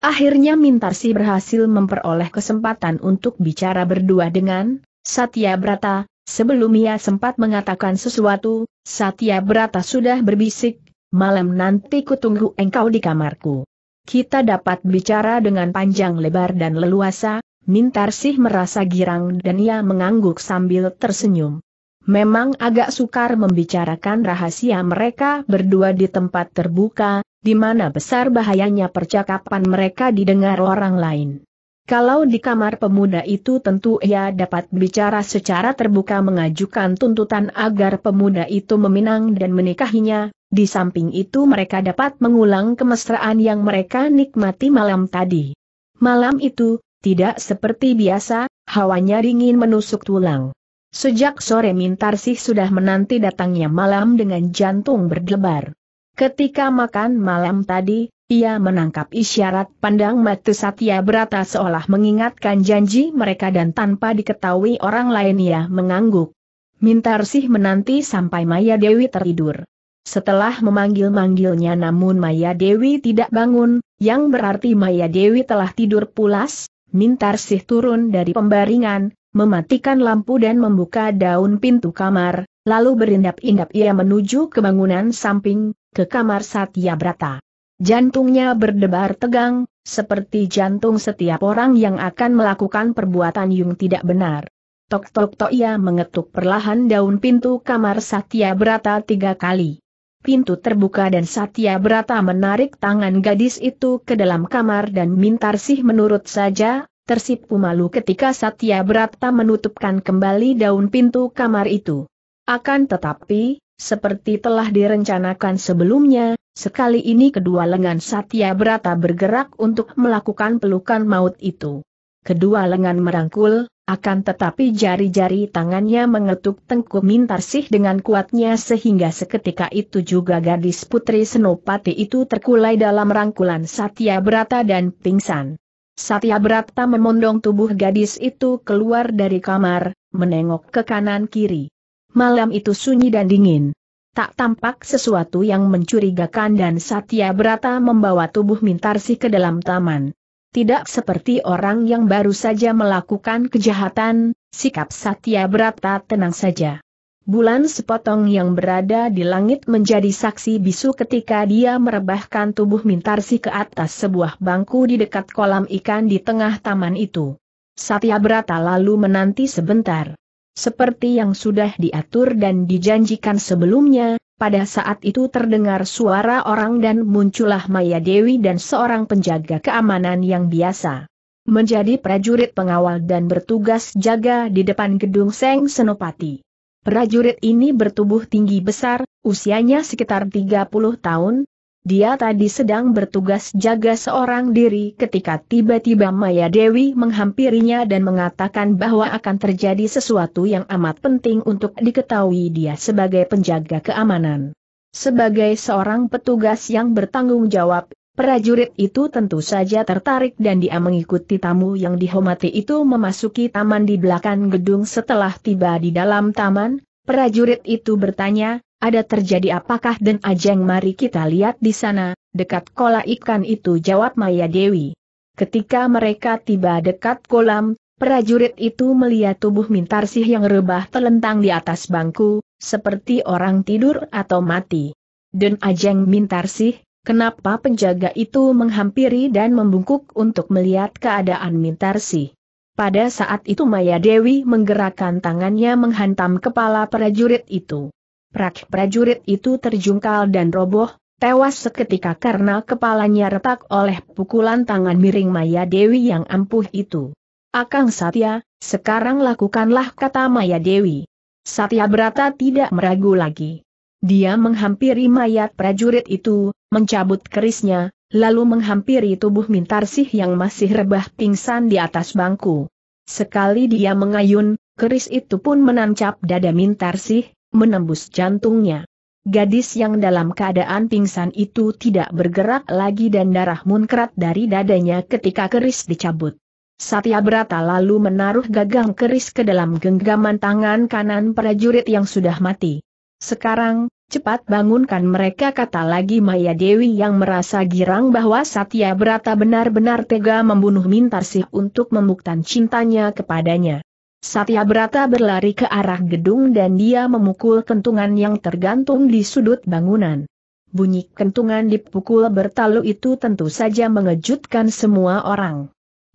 Akhirnya Mintarsi berhasil memperoleh kesempatan untuk bicara berdua dengan Satya Brata, sebelum ia sempat mengatakan sesuatu, Satya Brata sudah berbisik, malam nanti kutunggu engkau di kamarku. Kita dapat bicara dengan panjang lebar dan leluasa, Mintarsih merasa girang dan ia mengangguk sambil tersenyum. Memang agak sukar membicarakan rahasia mereka berdua di tempat terbuka, di mana besar bahayanya percakapan mereka didengar orang lain. Kalau di kamar pemuda itu tentu ia dapat bicara secara terbuka mengajukan tuntutan agar pemuda itu meminang dan menikahinya, di samping itu mereka dapat mengulang kemesraan yang mereka nikmati malam tadi. Malam itu, tidak seperti biasa, hawanya dingin menusuk tulang. Sejak sore Mintarsih sudah menanti datangnya malam dengan jantung berdebar. Ketika makan malam tadi, ia menangkap isyarat pandang mata Satya Brata seolah mengingatkan janji mereka dan tanpa diketahui orang lain ia mengangguk. Mintarsih menanti sampai Maya Dewi tertidur. Setelah memanggil-manggilnya namun Maya Dewi tidak bangun, yang berarti Maya Dewi telah tidur pulas, Mintarsih turun dari pembaringan, mematikan lampu dan membuka daun pintu kamar, lalu berindap-indap ia menuju ke bangunan samping, ke kamar Satya Brata. Jantungnya berdebar tegang, seperti jantung setiap orang yang akan melakukan perbuatan yang tidak benar. Tok-tok-tok ia mengetuk perlahan daun pintu kamar Satya Brata tiga kali. Pintu terbuka dan Satya Brata menarik tangan gadis itu ke dalam kamar dan mintar sih menurut saja, tersipu malu ketika Satya Brata menutupkan kembali daun pintu kamar itu. Akan tetapi, seperti telah direncanakan sebelumnya, sekali ini kedua lengan Satya Brata bergerak untuk melakukan pelukan maut itu. Kedua lengan merangkul, akan tetapi jari-jari tangannya mengetuk tengkuk mintarsih dengan kuatnya sehingga seketika itu juga gadis putri Senopati itu terkulai dalam rangkulan Satya Brata dan pingsan. Satyabrata memondong tubuh gadis itu keluar dari kamar, menengok ke kanan kiri. Malam itu sunyi dan dingin. Tak tampak sesuatu yang mencurigakan dan Satyabrata membawa tubuh Mintarsi ke dalam taman. Tidak seperti orang yang baru saja melakukan kejahatan, sikap Satyabrata tenang saja. Bulan sepotong yang berada di langit menjadi saksi bisu ketika dia merebahkan tubuh Mintarsi ke atas sebuah bangku di dekat kolam ikan di tengah taman itu. Satya Brata lalu menanti sebentar. Seperti yang sudah diatur dan dijanjikan sebelumnya, pada saat itu terdengar suara orang dan muncullah Maya Dewi dan seorang penjaga keamanan yang biasa menjadi prajurit pengawal dan bertugas jaga di depan gedung Seng Senopati. Prajurit ini bertubuh tinggi besar, usianya sekitar 30 tahun. Dia tadi sedang bertugas jaga seorang diri ketika tiba-tiba Maya Dewi menghampirinya dan mengatakan bahwa akan terjadi sesuatu yang amat penting untuk diketahui dia sebagai penjaga keamanan. Sebagai seorang petugas yang bertanggung jawab, Prajurit itu tentu saja tertarik dan dia mengikuti tamu yang dihormati itu memasuki taman di belakang gedung setelah tiba di dalam taman, prajurit itu bertanya, ada terjadi apakah Dan Ajeng mari kita lihat di sana, dekat kolam ikan itu jawab Maya Dewi. Ketika mereka tiba dekat kolam, prajurit itu melihat tubuh Mintarsih yang rebah telentang di atas bangku, seperti orang tidur atau mati. Dan Ajeng Mintarsih, kenapa penjaga itu menghampiri dan membungkuk untuk melihat keadaan Mintarsi. Pada saat itu Maya Dewi menggerakkan tangannya menghantam kepala prajurit itu. Prak prajurit itu terjungkal dan roboh, tewas seketika karena kepalanya retak oleh pukulan tangan miring Maya Dewi yang ampuh itu. Akang Satya, sekarang lakukanlah kata Maya Dewi. Satya Brata tidak meragu lagi. Dia menghampiri mayat prajurit itu, mencabut kerisnya, lalu menghampiri tubuh Mintarsih yang masih rebah pingsan di atas bangku. Sekali dia mengayun, keris itu pun menancap dada Mintarsih, menembus jantungnya. Gadis yang dalam keadaan pingsan itu tidak bergerak lagi dan darah munkrat dari dadanya ketika keris dicabut. Satya Brata lalu menaruh gagang keris ke dalam genggaman tangan kanan prajurit yang sudah mati. Sekarang, cepat bangunkan mereka kata lagi Maya Dewi yang merasa girang bahwa Satya Brata benar-benar tega membunuh Mintarsih untuk membuktikan cintanya kepadanya. Satya Brata berlari ke arah gedung dan dia memukul kentungan yang tergantung di sudut bangunan. Bunyi kentungan dipukul bertalu itu tentu saja mengejutkan semua orang.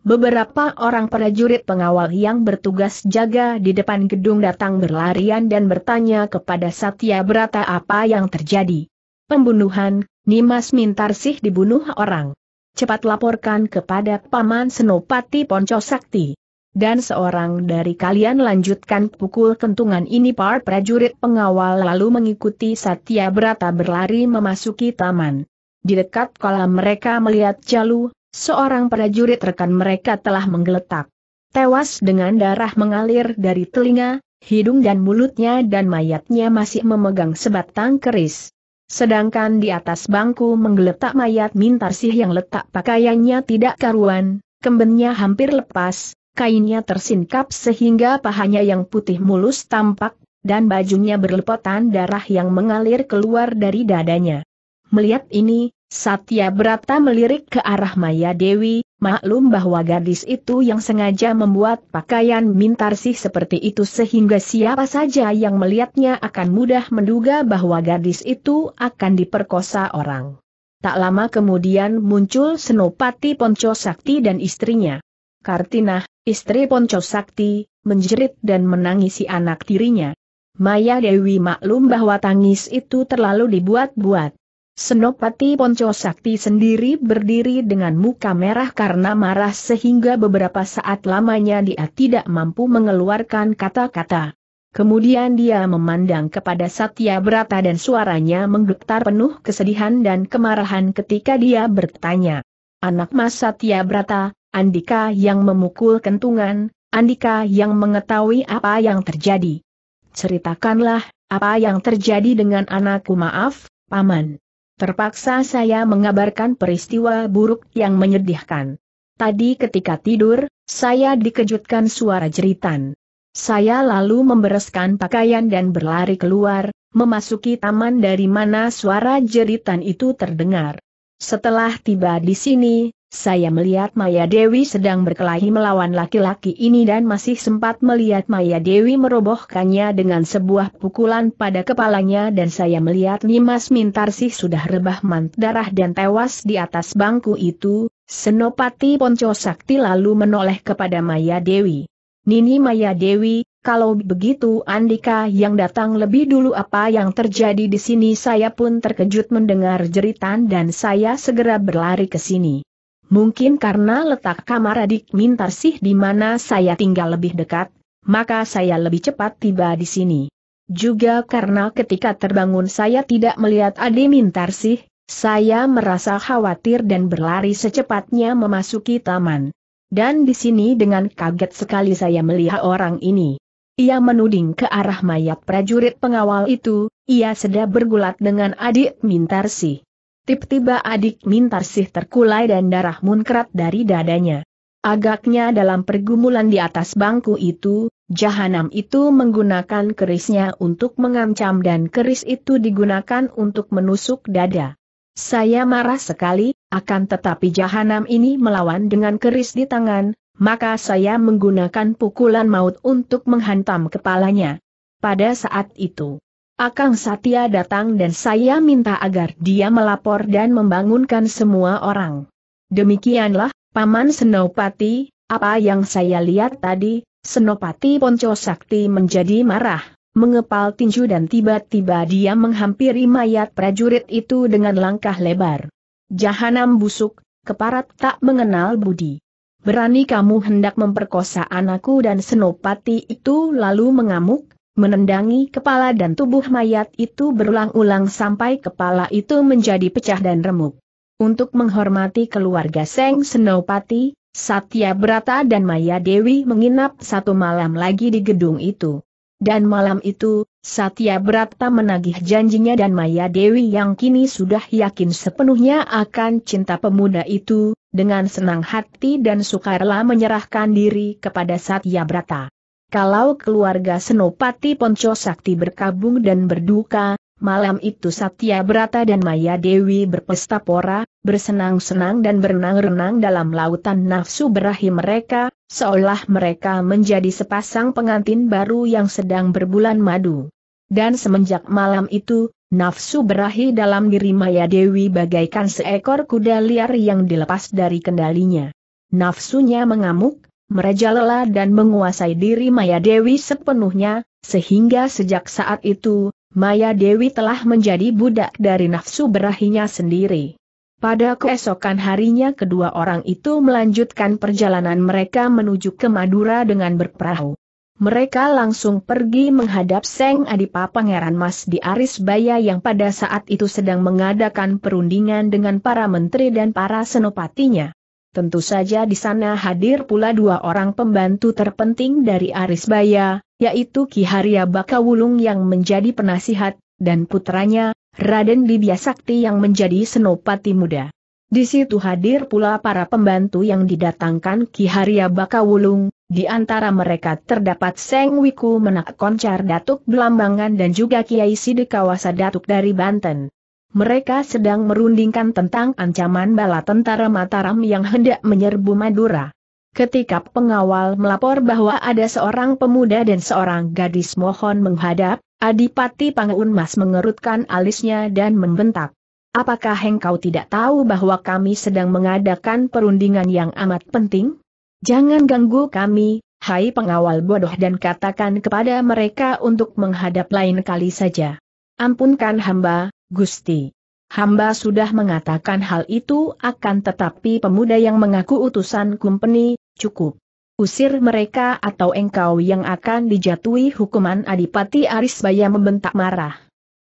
Beberapa orang prajurit pengawal yang bertugas jaga di depan gedung datang berlarian dan bertanya kepada Satya Brata apa yang terjadi. Pembunuhan, Nimas Mintarsih dibunuh orang. Cepat laporkan kepada Paman Senopati Ponco Sakti. Dan seorang dari kalian lanjutkan pukul kentungan ini par prajurit pengawal lalu mengikuti Satya Brata berlari memasuki taman. Di dekat kolam mereka melihat Jalu, Seorang prajurit rekan mereka telah menggeletak. Tewas dengan darah mengalir dari telinga, hidung dan mulutnya dan mayatnya masih memegang sebatang keris. Sedangkan di atas bangku menggeletak mayat Mintarsih yang letak pakaiannya tidak karuan, kembennya hampir lepas, kainnya tersingkap sehingga pahanya yang putih mulus tampak, dan bajunya berlepotan darah yang mengalir keluar dari dadanya. Melihat ini, Satya Brata melirik ke arah Maya Dewi, maklum bahwa gadis itu yang sengaja membuat pakaian mintarsih seperti itu sehingga siapa saja yang melihatnya akan mudah menduga bahwa gadis itu akan diperkosa orang. Tak lama kemudian muncul Senopati Ponco Sakti dan istrinya. Kartinah, istri Ponco Sakti, menjerit dan menangisi anak tirinya. Maya Dewi maklum bahwa tangis itu terlalu dibuat-buat. Senopati Ponco Sakti sendiri berdiri dengan muka merah karena marah sehingga beberapa saat lamanya dia tidak mampu mengeluarkan kata-kata. Kemudian dia memandang kepada Satya Brata dan suaranya menggetar penuh kesedihan dan kemarahan ketika dia bertanya. Anak mas Satya Brata, Andika yang memukul kentungan, Andika yang mengetahui apa yang terjadi. Ceritakanlah, apa yang terjadi dengan anakku maaf, Paman. Terpaksa saya mengabarkan peristiwa buruk yang menyedihkan. Tadi ketika tidur, saya dikejutkan suara jeritan. Saya lalu membereskan pakaian dan berlari keluar, memasuki taman dari mana suara jeritan itu terdengar. Setelah tiba di sini, saya melihat Maya Dewi sedang berkelahi melawan laki-laki ini dan masih sempat melihat Maya Dewi merobohkannya dengan sebuah pukulan pada kepalanya dan saya melihat Nimas Mintarsih sudah rebah mant darah dan tewas di atas bangku itu, Senopati Ponco Sakti lalu menoleh kepada Maya Dewi. Nini Maya Dewi, kalau begitu Andika yang datang lebih dulu apa yang terjadi di sini saya pun terkejut mendengar jeritan dan saya segera berlari ke sini mungkin karena letak kamar adik Mintarsih di mana saya tinggal lebih dekat, maka saya lebih cepat tiba di sini. Juga karena ketika terbangun saya tidak melihat Mintar Mintarsih, saya merasa khawatir dan berlari secepatnya memasuki taman. Dan di sini dengan kaget sekali saya melihat orang ini. Ia menuding ke arah mayat prajurit pengawal itu, ia sedang bergulat dengan adik sih. Tiba-tiba adik Mintarsih terkulai dan darah munkrat dari dadanya. Agaknya dalam pergumulan di atas bangku itu, jahanam itu menggunakan kerisnya untuk mengancam dan keris itu digunakan untuk menusuk dada. Saya marah sekali, akan tetapi jahanam ini melawan dengan keris di tangan, maka saya menggunakan pukulan maut untuk menghantam kepalanya. Pada saat itu, Akang Satya datang dan saya minta agar dia melapor dan membangunkan semua orang. Demikianlah, Paman Senopati, apa yang saya lihat tadi, Senopati Ponco Sakti menjadi marah, mengepal tinju dan tiba-tiba dia menghampiri mayat prajurit itu dengan langkah lebar. Jahanam busuk, keparat tak mengenal budi. Berani kamu hendak memperkosa anakku dan Senopati itu lalu mengamuk, menendangi kepala dan tubuh mayat itu berulang-ulang sampai kepala itu menjadi pecah dan remuk. Untuk menghormati keluarga Seng Senopati, Satya Brata dan Maya Dewi menginap satu malam lagi di gedung itu. Dan malam itu, Satya Brata menagih janjinya dan Maya Dewi yang kini sudah yakin sepenuhnya akan cinta pemuda itu, dengan senang hati dan sukarela menyerahkan diri kepada Satya Brata. Kalau keluarga Senopati Ponco Sakti berkabung dan berduka, malam itu Satya Brata dan Maya Dewi berpesta pora, bersenang-senang dan berenang-renang dalam lautan nafsu berahi mereka, seolah mereka menjadi sepasang pengantin baru yang sedang berbulan madu. Dan semenjak malam itu, nafsu berahi dalam diri Maya Dewi bagaikan seekor kuda liar yang dilepas dari kendalinya. Nafsunya mengamuk, merajalela dan menguasai diri Maya Dewi sepenuhnya, sehingga sejak saat itu, Maya Dewi telah menjadi budak dari nafsu berahinya sendiri. Pada keesokan harinya kedua orang itu melanjutkan perjalanan mereka menuju ke Madura dengan berperahu. Mereka langsung pergi menghadap Seng Adipa Pangeran Mas di Arisbaya yang pada saat itu sedang mengadakan perundingan dengan para menteri dan para senopatinya. Tentu saja di sana hadir pula dua orang pembantu terpenting dari Arisbaya, yaitu Ki Harya Bakawulung yang menjadi penasihat, dan putranya, Raden Dibya yang menjadi senopati muda. Di situ hadir pula para pembantu yang didatangkan Ki Harya Bakawulung, di antara mereka terdapat Seng Wiku Menak Koncar Datuk Belambangan dan juga Kiai Sidekawasa Datuk dari Banten mereka sedang merundingkan tentang ancaman bala tentara Mataram yang hendak menyerbu Madura. Ketika pengawal melapor bahwa ada seorang pemuda dan seorang gadis mohon menghadap, Adipati Mas mengerutkan alisnya dan membentak. Apakah engkau tidak tahu bahwa kami sedang mengadakan perundingan yang amat penting? Jangan ganggu kami, hai pengawal bodoh dan katakan kepada mereka untuk menghadap lain kali saja. Ampunkan hamba, Gusti. Hamba sudah mengatakan hal itu akan tetapi pemuda yang mengaku utusan kumpeni, cukup. Usir mereka atau engkau yang akan dijatuhi hukuman Adipati Arisbaya membentak marah.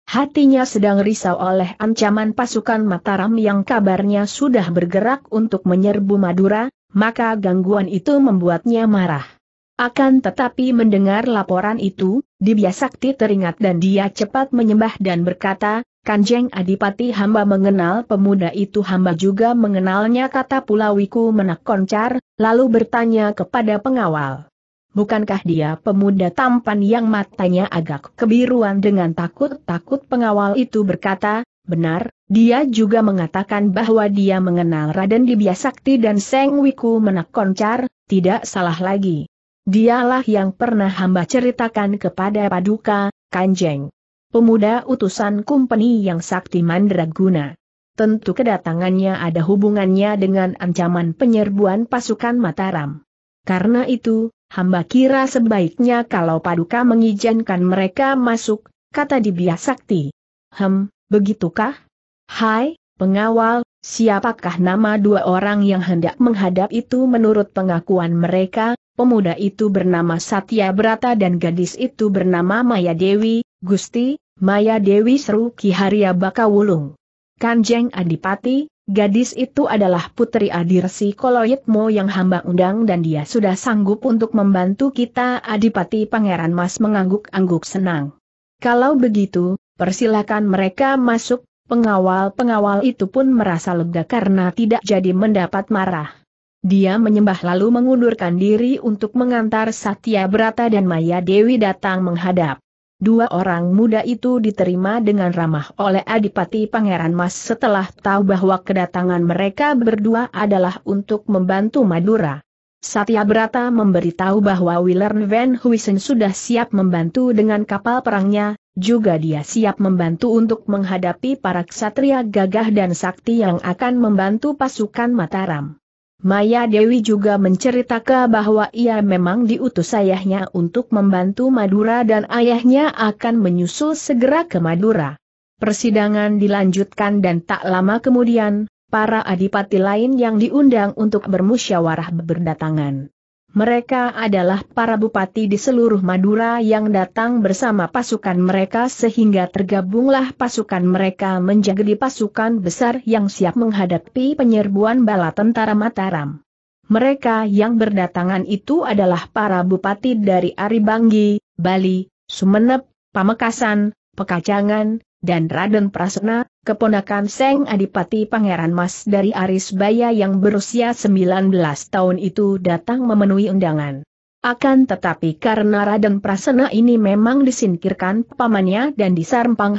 Hatinya sedang risau oleh ancaman pasukan Mataram yang kabarnya sudah bergerak untuk menyerbu Madura, maka gangguan itu membuatnya marah. Akan tetapi mendengar laporan itu, Dibya Sakti teringat dan dia cepat menyembah dan berkata, Kanjeng Adipati hamba mengenal pemuda itu hamba juga mengenalnya kata Pulawiku menak koncar, lalu bertanya kepada pengawal. Bukankah dia pemuda tampan yang matanya agak kebiruan dengan takut-takut pengawal itu berkata, benar, dia juga mengatakan bahwa dia mengenal Raden Dibiasakti dan Seng Wiku menak koncar, tidak salah lagi. Dialah yang pernah hamba ceritakan kepada Paduka, Kanjeng pemuda utusan kumpeni yang sakti mandraguna. Tentu kedatangannya ada hubungannya dengan ancaman penyerbuan pasukan Mataram. Karena itu, hamba kira sebaiknya kalau paduka mengizinkan mereka masuk, kata Dibia Sakti. Hem, begitukah? Hai, pengawal, siapakah nama dua orang yang hendak menghadap itu menurut pengakuan mereka, pemuda itu bernama Satya Brata dan gadis itu bernama Maya Dewi, Gusti, Maya Dewi seru Ki Haria Wulung. Kanjeng Adipati, gadis itu adalah putri Adirsi Koloyetmo yang hamba undang dan dia sudah sanggup untuk membantu kita Adipati Pangeran Mas mengangguk-angguk senang. Kalau begitu, persilakan mereka masuk, pengawal-pengawal itu pun merasa lega karena tidak jadi mendapat marah. Dia menyembah lalu mengundurkan diri untuk mengantar Satya Brata dan Maya Dewi datang menghadap. Dua orang muda itu diterima dengan ramah oleh Adipati Pangeran Mas setelah tahu bahwa kedatangan mereka berdua adalah untuk membantu Madura. Satya Brata memberitahu bahwa Willern Van Huysen sudah siap membantu dengan kapal perangnya, juga dia siap membantu untuk menghadapi para ksatria gagah dan sakti yang akan membantu pasukan Mataram. Maya Dewi juga menceritakan bahwa ia memang diutus ayahnya untuk membantu Madura dan ayahnya akan menyusul segera ke Madura. Persidangan dilanjutkan dan tak lama kemudian, para adipati lain yang diundang untuk bermusyawarah berdatangan. Mereka adalah para bupati di seluruh Madura yang datang bersama pasukan mereka sehingga tergabunglah pasukan mereka menjadi pasukan besar yang siap menghadapi penyerbuan bala tentara Mataram. Mereka yang berdatangan itu adalah para bupati dari Aribanggi, Bali, Sumeneb, Pamekasan, Pekacangan, dan Raden Prasena, keponakan Seng Adipati Pangeran Mas dari Aris Baya yang berusia 19 tahun itu datang memenuhi undangan. Akan tetapi karena Raden Prasena ini memang disingkirkan pamannya dan di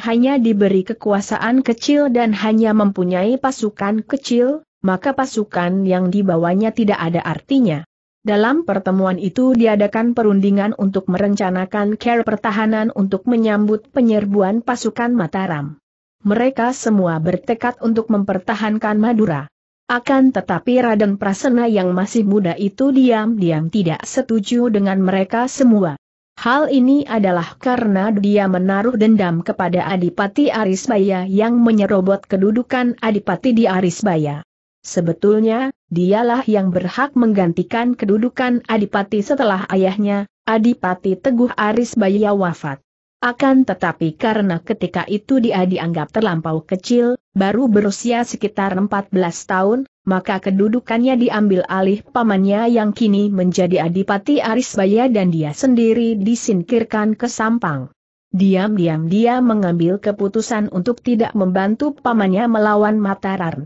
hanya diberi kekuasaan kecil dan hanya mempunyai pasukan kecil, maka pasukan yang dibawanya tidak ada artinya. Dalam pertemuan itu diadakan perundingan untuk merencanakan care pertahanan untuk menyambut penyerbuan pasukan Mataram. Mereka semua bertekad untuk mempertahankan Madura. Akan tetapi Raden Prasena yang masih muda itu diam-diam tidak setuju dengan mereka semua. Hal ini adalah karena dia menaruh dendam kepada Adipati Arisbaya yang menyerobot kedudukan Adipati di Arisbaya. Sebetulnya, dialah yang berhak menggantikan kedudukan Adipati setelah ayahnya, Adipati Teguh Aris Baya wafat. Akan tetapi karena ketika itu dia dianggap terlampau kecil, baru berusia sekitar 14 tahun, maka kedudukannya diambil alih pamannya yang kini menjadi Adipati Aris Baya dan dia sendiri disingkirkan ke Sampang. Diam-diam dia mengambil keputusan untuk tidak membantu pamannya melawan Mataram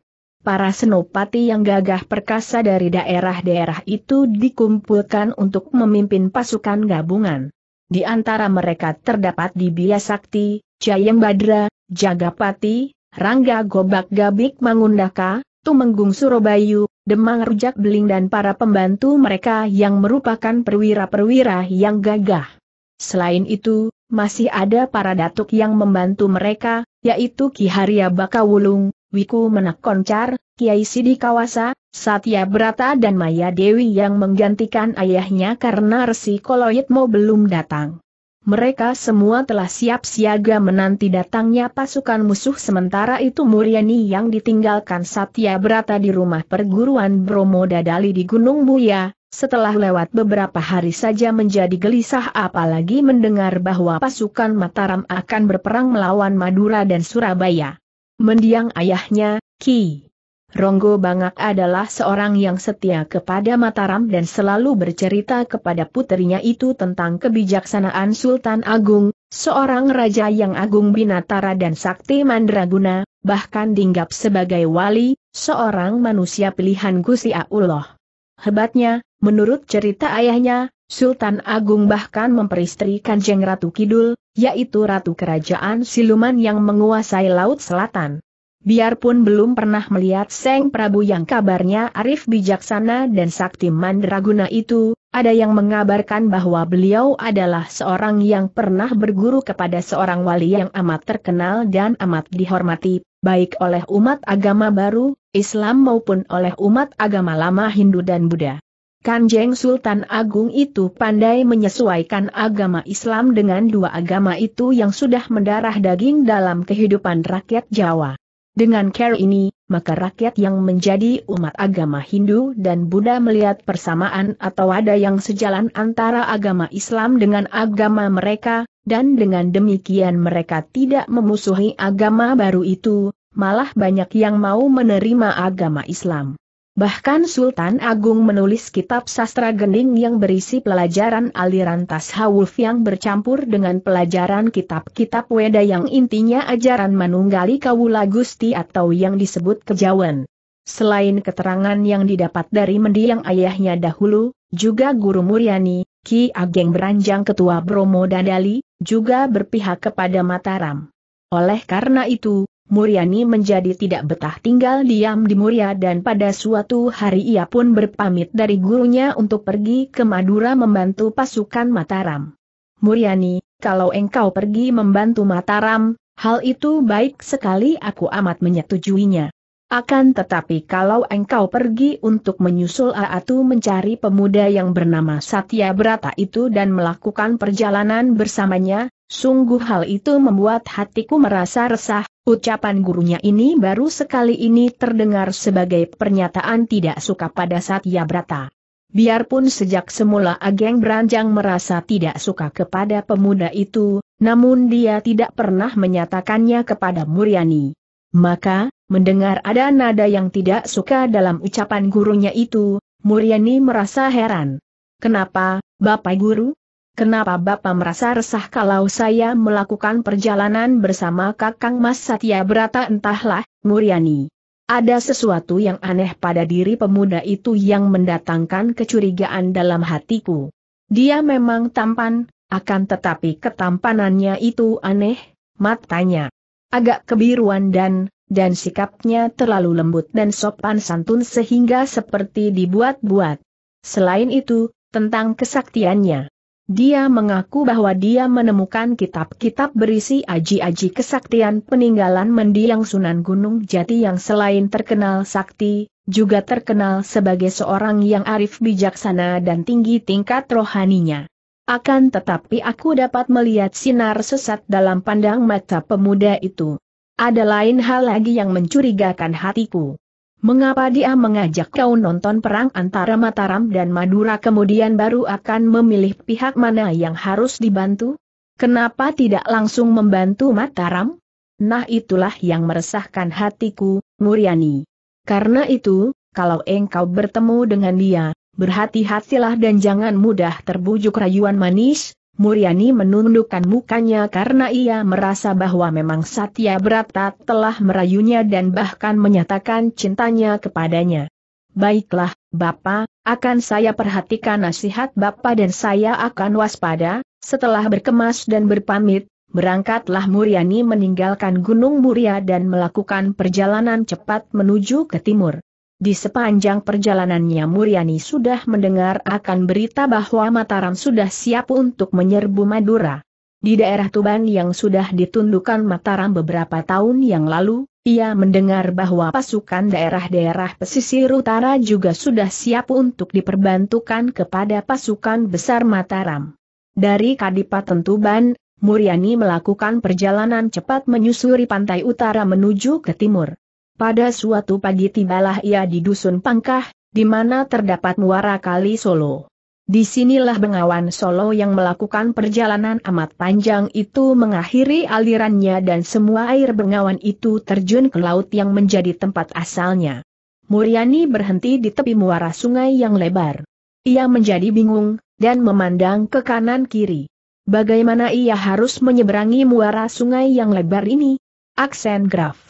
para senopati yang gagah perkasa dari daerah-daerah itu dikumpulkan untuk memimpin pasukan gabungan. Di antara mereka terdapat di Sakti, Jayang Badra, Jagapati, Rangga Gobak Gabik Mangundaka, Tumenggung Surabayu, Demang Rujak Beling dan para pembantu mereka yang merupakan perwira-perwira yang gagah. Selain itu, masih ada para datuk yang membantu mereka, yaitu Ki Haria Bakawulung, Wiku Menakoncar, Kiai Sidi Kawasa, Satya Brata dan Maya Dewi yang menggantikan ayahnya karena Resi Koloyitmo belum datang. Mereka semua telah siap siaga menanti datangnya pasukan musuh sementara itu Muriani yang ditinggalkan Satya Brata di rumah perguruan Bromo Dadali di Gunung Buya, setelah lewat beberapa hari saja menjadi gelisah apalagi mendengar bahwa pasukan Mataram akan berperang melawan Madura dan Surabaya. Mendiang ayahnya, Ki. Ronggo Bangak adalah seorang yang setia kepada Mataram dan selalu bercerita kepada putrinya itu tentang kebijaksanaan Sultan Agung, seorang raja yang agung binatara dan sakti mandraguna, bahkan dinggap sebagai wali, seorang manusia pilihan Gusti Allah. Hebatnya, menurut cerita ayahnya, Sultan Agung bahkan memperistri Kanjeng Ratu Kidul, yaitu Ratu Kerajaan Siluman yang menguasai Laut Selatan. Biarpun belum pernah melihat Seng Prabu yang kabarnya arif bijaksana dan sakti mandraguna itu, ada yang mengabarkan bahwa beliau adalah seorang yang pernah berguru kepada seorang wali yang amat terkenal dan amat dihormati, baik oleh umat agama baru, Islam maupun oleh umat agama lama Hindu dan Buddha. Kanjeng Sultan Agung itu pandai menyesuaikan agama Islam dengan dua agama itu yang sudah mendarah daging dalam kehidupan rakyat Jawa. Dengan care ini, maka rakyat yang menjadi umat agama Hindu dan Buddha melihat persamaan atau ada yang sejalan antara agama Islam dengan agama mereka, dan dengan demikian mereka tidak memusuhi agama baru itu, malah banyak yang mau menerima agama Islam. Bahkan Sultan Agung menulis kitab sastra gending yang berisi pelajaran aliran tasawuf yang bercampur dengan pelajaran kitab-kitab Weda yang intinya ajaran menunggali kawula gusti atau yang disebut kejawen. Selain keterangan yang didapat dari mendiang ayahnya dahulu, juga Guru Muryani, Ki Ageng Beranjang Ketua Bromo Dadali, juga berpihak kepada Mataram. Oleh karena itu, Muriani menjadi tidak betah tinggal diam di Muria dan pada suatu hari ia pun berpamit dari gurunya untuk pergi ke Madura membantu pasukan Mataram. Muriani, kalau engkau pergi membantu Mataram, hal itu baik sekali aku amat menyetujuinya. Akan tetapi kalau engkau pergi untuk menyusul Aatu mencari pemuda yang bernama Satya Brata itu dan melakukan perjalanan bersamanya, sungguh hal itu membuat hatiku merasa resah, ucapan gurunya ini baru sekali ini terdengar sebagai pernyataan tidak suka pada Satya Brata. Biarpun sejak semula Ageng Beranjang merasa tidak suka kepada pemuda itu, namun dia tidak pernah menyatakannya kepada Muriani. Maka, Mendengar ada nada yang tidak suka dalam ucapan gurunya itu, Muryani merasa heran. Kenapa, Bapak Guru? Kenapa Bapak merasa resah kalau saya melakukan perjalanan bersama Kakang Mas Satya Brata entahlah, Muryani. Ada sesuatu yang aneh pada diri pemuda itu yang mendatangkan kecurigaan dalam hatiku. Dia memang tampan, akan tetapi ketampanannya itu aneh, matanya agak kebiruan dan dan sikapnya terlalu lembut dan sopan santun sehingga seperti dibuat-buat. Selain itu, tentang kesaktiannya. Dia mengaku bahwa dia menemukan kitab-kitab berisi aji-aji kesaktian peninggalan mendiang Sunan Gunung Jati yang selain terkenal sakti, juga terkenal sebagai seorang yang arif bijaksana dan tinggi tingkat rohaninya. Akan tetapi aku dapat melihat sinar sesat dalam pandang mata pemuda itu. Ada lain hal lagi yang mencurigakan hatiku. Mengapa dia mengajak kau nonton perang antara Mataram dan Madura kemudian baru akan memilih pihak mana yang harus dibantu? Kenapa tidak langsung membantu Mataram? Nah itulah yang meresahkan hatiku, Muriani. Karena itu, kalau engkau bertemu dengan dia, berhati-hatilah dan jangan mudah terbujuk rayuan manis, Muriani menundukkan mukanya karena ia merasa bahwa memang Satya Brata telah merayunya dan bahkan menyatakan cintanya kepadanya. Baiklah, Bapak, akan saya perhatikan nasihat Bapak dan saya akan waspada, setelah berkemas dan berpamit, berangkatlah Muriani meninggalkan Gunung Muria dan melakukan perjalanan cepat menuju ke timur. Di sepanjang perjalanannya Muriani sudah mendengar akan berita bahwa Mataram sudah siap untuk menyerbu Madura. Di daerah Tuban yang sudah ditundukkan Mataram beberapa tahun yang lalu, ia mendengar bahwa pasukan daerah-daerah pesisir utara juga sudah siap untuk diperbantukan kepada pasukan besar Mataram. Dari Kadipaten Tuban, Muriani melakukan perjalanan cepat menyusuri pantai utara menuju ke timur. Pada suatu pagi tibalah ia di Dusun Pangkah, di mana terdapat muara kali Solo. Disinilah Bengawan Solo yang melakukan perjalanan amat panjang itu mengakhiri alirannya dan semua air Bengawan itu terjun ke laut yang menjadi tempat asalnya. Muriani berhenti di tepi muara sungai yang lebar. Ia menjadi bingung, dan memandang ke kanan kiri. Bagaimana ia harus menyeberangi muara sungai yang lebar ini? Aksen Graf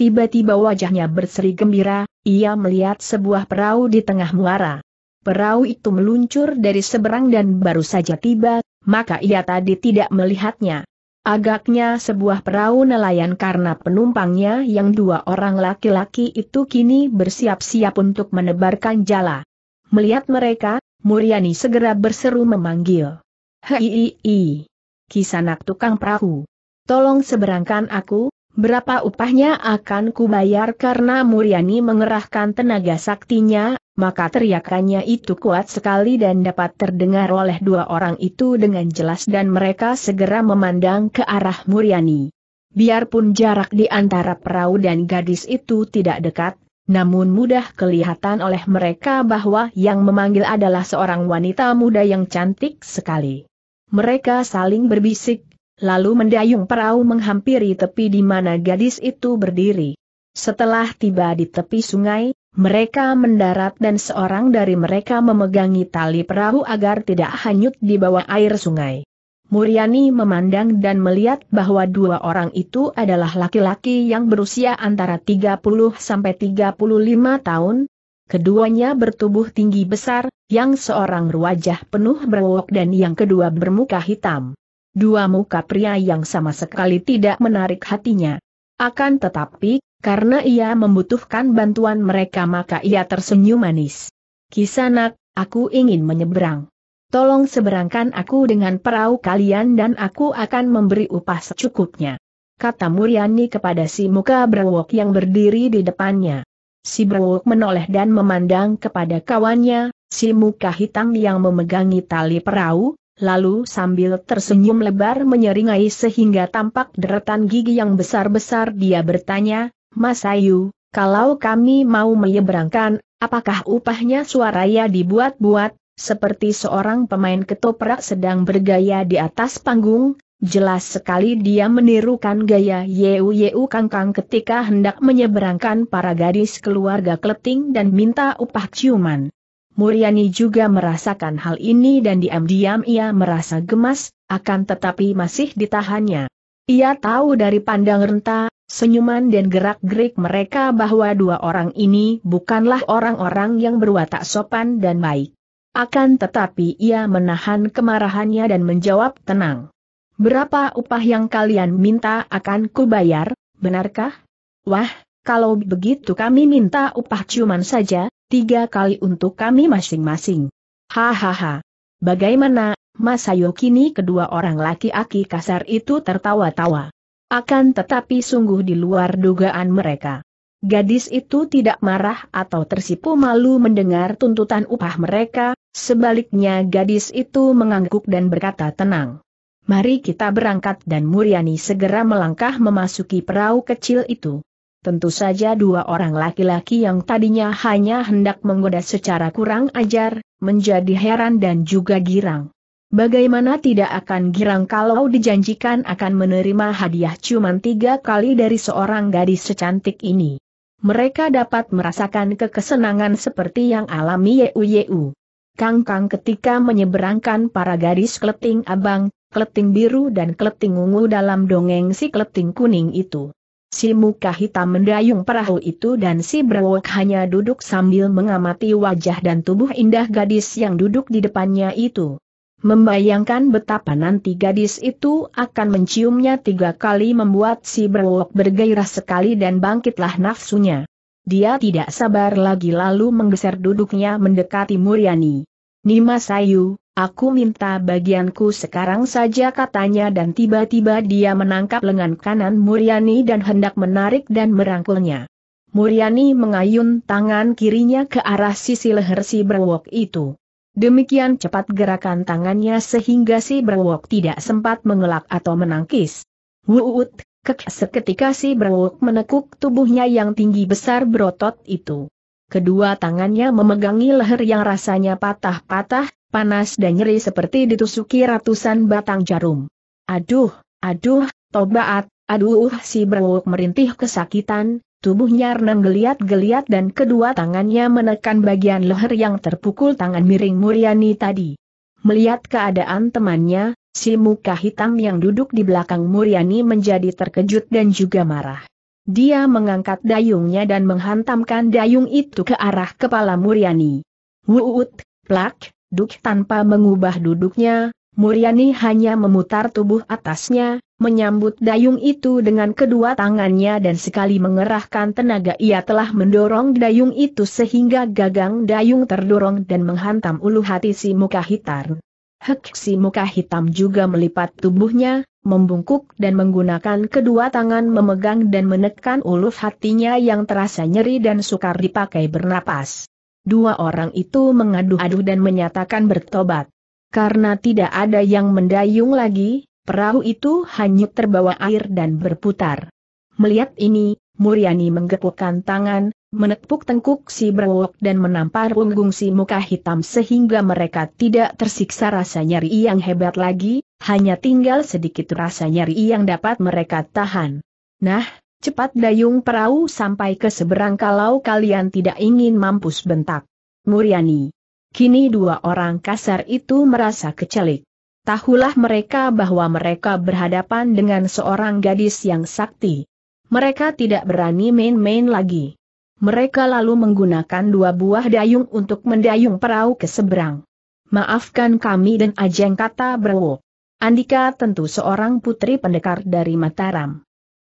Tiba-tiba wajahnya berseri gembira, ia melihat sebuah perahu di tengah muara. Perahu itu meluncur dari seberang dan baru saja tiba, maka ia tadi tidak melihatnya. Agaknya sebuah perahu nelayan karena penumpangnya yang dua orang laki-laki itu kini bersiap-siap untuk menebarkan jala. Melihat mereka, Muriani segera berseru memanggil. Hei, Kisanak tukang perahu. Tolong seberangkan aku, Berapa upahnya akan kubayar karena Muriani mengerahkan tenaga saktinya, maka teriakannya itu kuat sekali dan dapat terdengar oleh dua orang itu dengan jelas dan mereka segera memandang ke arah Muriani. Biarpun jarak di antara perahu dan gadis itu tidak dekat, namun mudah kelihatan oleh mereka bahwa yang memanggil adalah seorang wanita muda yang cantik sekali. Mereka saling berbisik, lalu mendayung perahu menghampiri tepi di mana gadis itu berdiri. Setelah tiba di tepi sungai, mereka mendarat dan seorang dari mereka memegangi tali perahu agar tidak hanyut di bawah air sungai. Muriani memandang dan melihat bahwa dua orang itu adalah laki-laki yang berusia antara 30 sampai 35 tahun. Keduanya bertubuh tinggi besar, yang seorang berwajah penuh berwok dan yang kedua bermuka hitam. Dua muka pria yang sama sekali tidak menarik hatinya. Akan tetapi, karena ia membutuhkan bantuan mereka maka ia tersenyum manis. Kisanak, aku ingin menyeberang. Tolong seberangkan aku dengan perahu kalian dan aku akan memberi upah secukupnya. Kata Muryani kepada si muka berwok yang berdiri di depannya. Si berwok menoleh dan memandang kepada kawannya, si muka hitam yang memegangi tali perahu, lalu sambil tersenyum lebar menyeringai sehingga tampak deretan gigi yang besar-besar dia bertanya, Mas Ayu, kalau kami mau menyeberangkan, apakah upahnya suaranya dibuat-buat, seperti seorang pemain ketoprak sedang bergaya di atas panggung, jelas sekali dia menirukan gaya Yeu Yeu Kangkang ketika hendak menyeberangkan para gadis keluarga Kleting dan minta upah ciuman. Muriani juga merasakan hal ini dan diam-diam ia merasa gemas, akan tetapi masih ditahannya. Ia tahu dari pandang renta, senyuman dan gerak-gerik mereka bahwa dua orang ini bukanlah orang-orang yang berwatak sopan dan baik. Akan tetapi ia menahan kemarahannya dan menjawab tenang. Berapa upah yang kalian minta akan kubayar, benarkah? Wah, kalau begitu kami minta upah cuman saja, tiga kali untuk kami masing-masing. Hahaha. Bagaimana, Mas Ayo kini kedua orang laki-laki kasar itu tertawa-tawa. Akan tetapi sungguh di luar dugaan mereka. Gadis itu tidak marah atau tersipu malu mendengar tuntutan upah mereka, sebaliknya gadis itu mengangguk dan berkata tenang. Mari kita berangkat dan Muriani segera melangkah memasuki perahu kecil itu. Tentu saja dua orang laki-laki yang tadinya hanya hendak menggoda secara kurang ajar, menjadi heran dan juga girang. Bagaimana tidak akan girang kalau dijanjikan akan menerima hadiah cuman tiga kali dari seorang gadis secantik ini. Mereka dapat merasakan kekesenangan seperti yang alami Yeu Yeu. Kang Kang ketika menyeberangkan para gadis kleting abang, kleting biru dan kleting ungu dalam dongeng si kleting kuning itu. Si muka hitam mendayung perahu itu dan si berwok hanya duduk sambil mengamati wajah dan tubuh indah gadis yang duduk di depannya itu. Membayangkan betapa nanti gadis itu akan menciumnya tiga kali membuat si berwok bergairah sekali dan bangkitlah nafsunya. Dia tidak sabar lagi lalu menggeser duduknya mendekati Muriani. Nima Sayu, Aku minta bagianku sekarang saja katanya dan tiba-tiba dia menangkap lengan kanan Muriani dan hendak menarik dan merangkulnya. Muriani mengayun tangan kirinya ke arah sisi leher si berwok itu. Demikian cepat gerakan tangannya sehingga si berwok tidak sempat mengelak atau menangkis. Wuut, kek seketika si berwok menekuk tubuhnya yang tinggi besar berotot itu. Kedua tangannya memegangi leher yang rasanya patah-patah, panas dan nyeri seperti ditusuki ratusan batang jarum. Aduh, aduh, tobaat, aduh si berwuk merintih kesakitan, tubuhnya renang geliat-geliat dan kedua tangannya menekan bagian leher yang terpukul tangan miring Muriani tadi. Melihat keadaan temannya, si muka hitam yang duduk di belakang Muriani menjadi terkejut dan juga marah. Dia mengangkat dayungnya dan menghantamkan dayung itu ke arah kepala Muriani. Wuut, plak, Duk tanpa mengubah duduknya, Muryani hanya memutar tubuh atasnya, menyambut dayung itu dengan kedua tangannya dan sekali mengerahkan tenaga ia telah mendorong dayung itu sehingga gagang dayung terdorong dan menghantam ulu hati si muka hitam. Hek si muka hitam juga melipat tubuhnya, membungkuk dan menggunakan kedua tangan memegang dan menekan ulu hatinya yang terasa nyeri dan sukar dipakai bernapas. Dua orang itu mengadu-adu dan menyatakan bertobat. Karena tidak ada yang mendayung lagi, perahu itu hanyut terbawa air dan berputar. Melihat ini, Muriani menggepukkan tangan, menepuk tengkuk si berwok dan menampar punggung si muka hitam sehingga mereka tidak tersiksa rasa nyeri yang hebat lagi, hanya tinggal sedikit rasa nyeri yang dapat mereka tahan. Nah, Cepat dayung perahu sampai ke seberang kalau kalian tidak ingin mampus bentak. Muriani. Kini dua orang kasar itu merasa kecelik. Tahulah mereka bahwa mereka berhadapan dengan seorang gadis yang sakti. Mereka tidak berani main-main lagi. Mereka lalu menggunakan dua buah dayung untuk mendayung perahu ke seberang. Maafkan kami dan ajeng kata Brewo. Andika tentu seorang putri pendekar dari Mataram.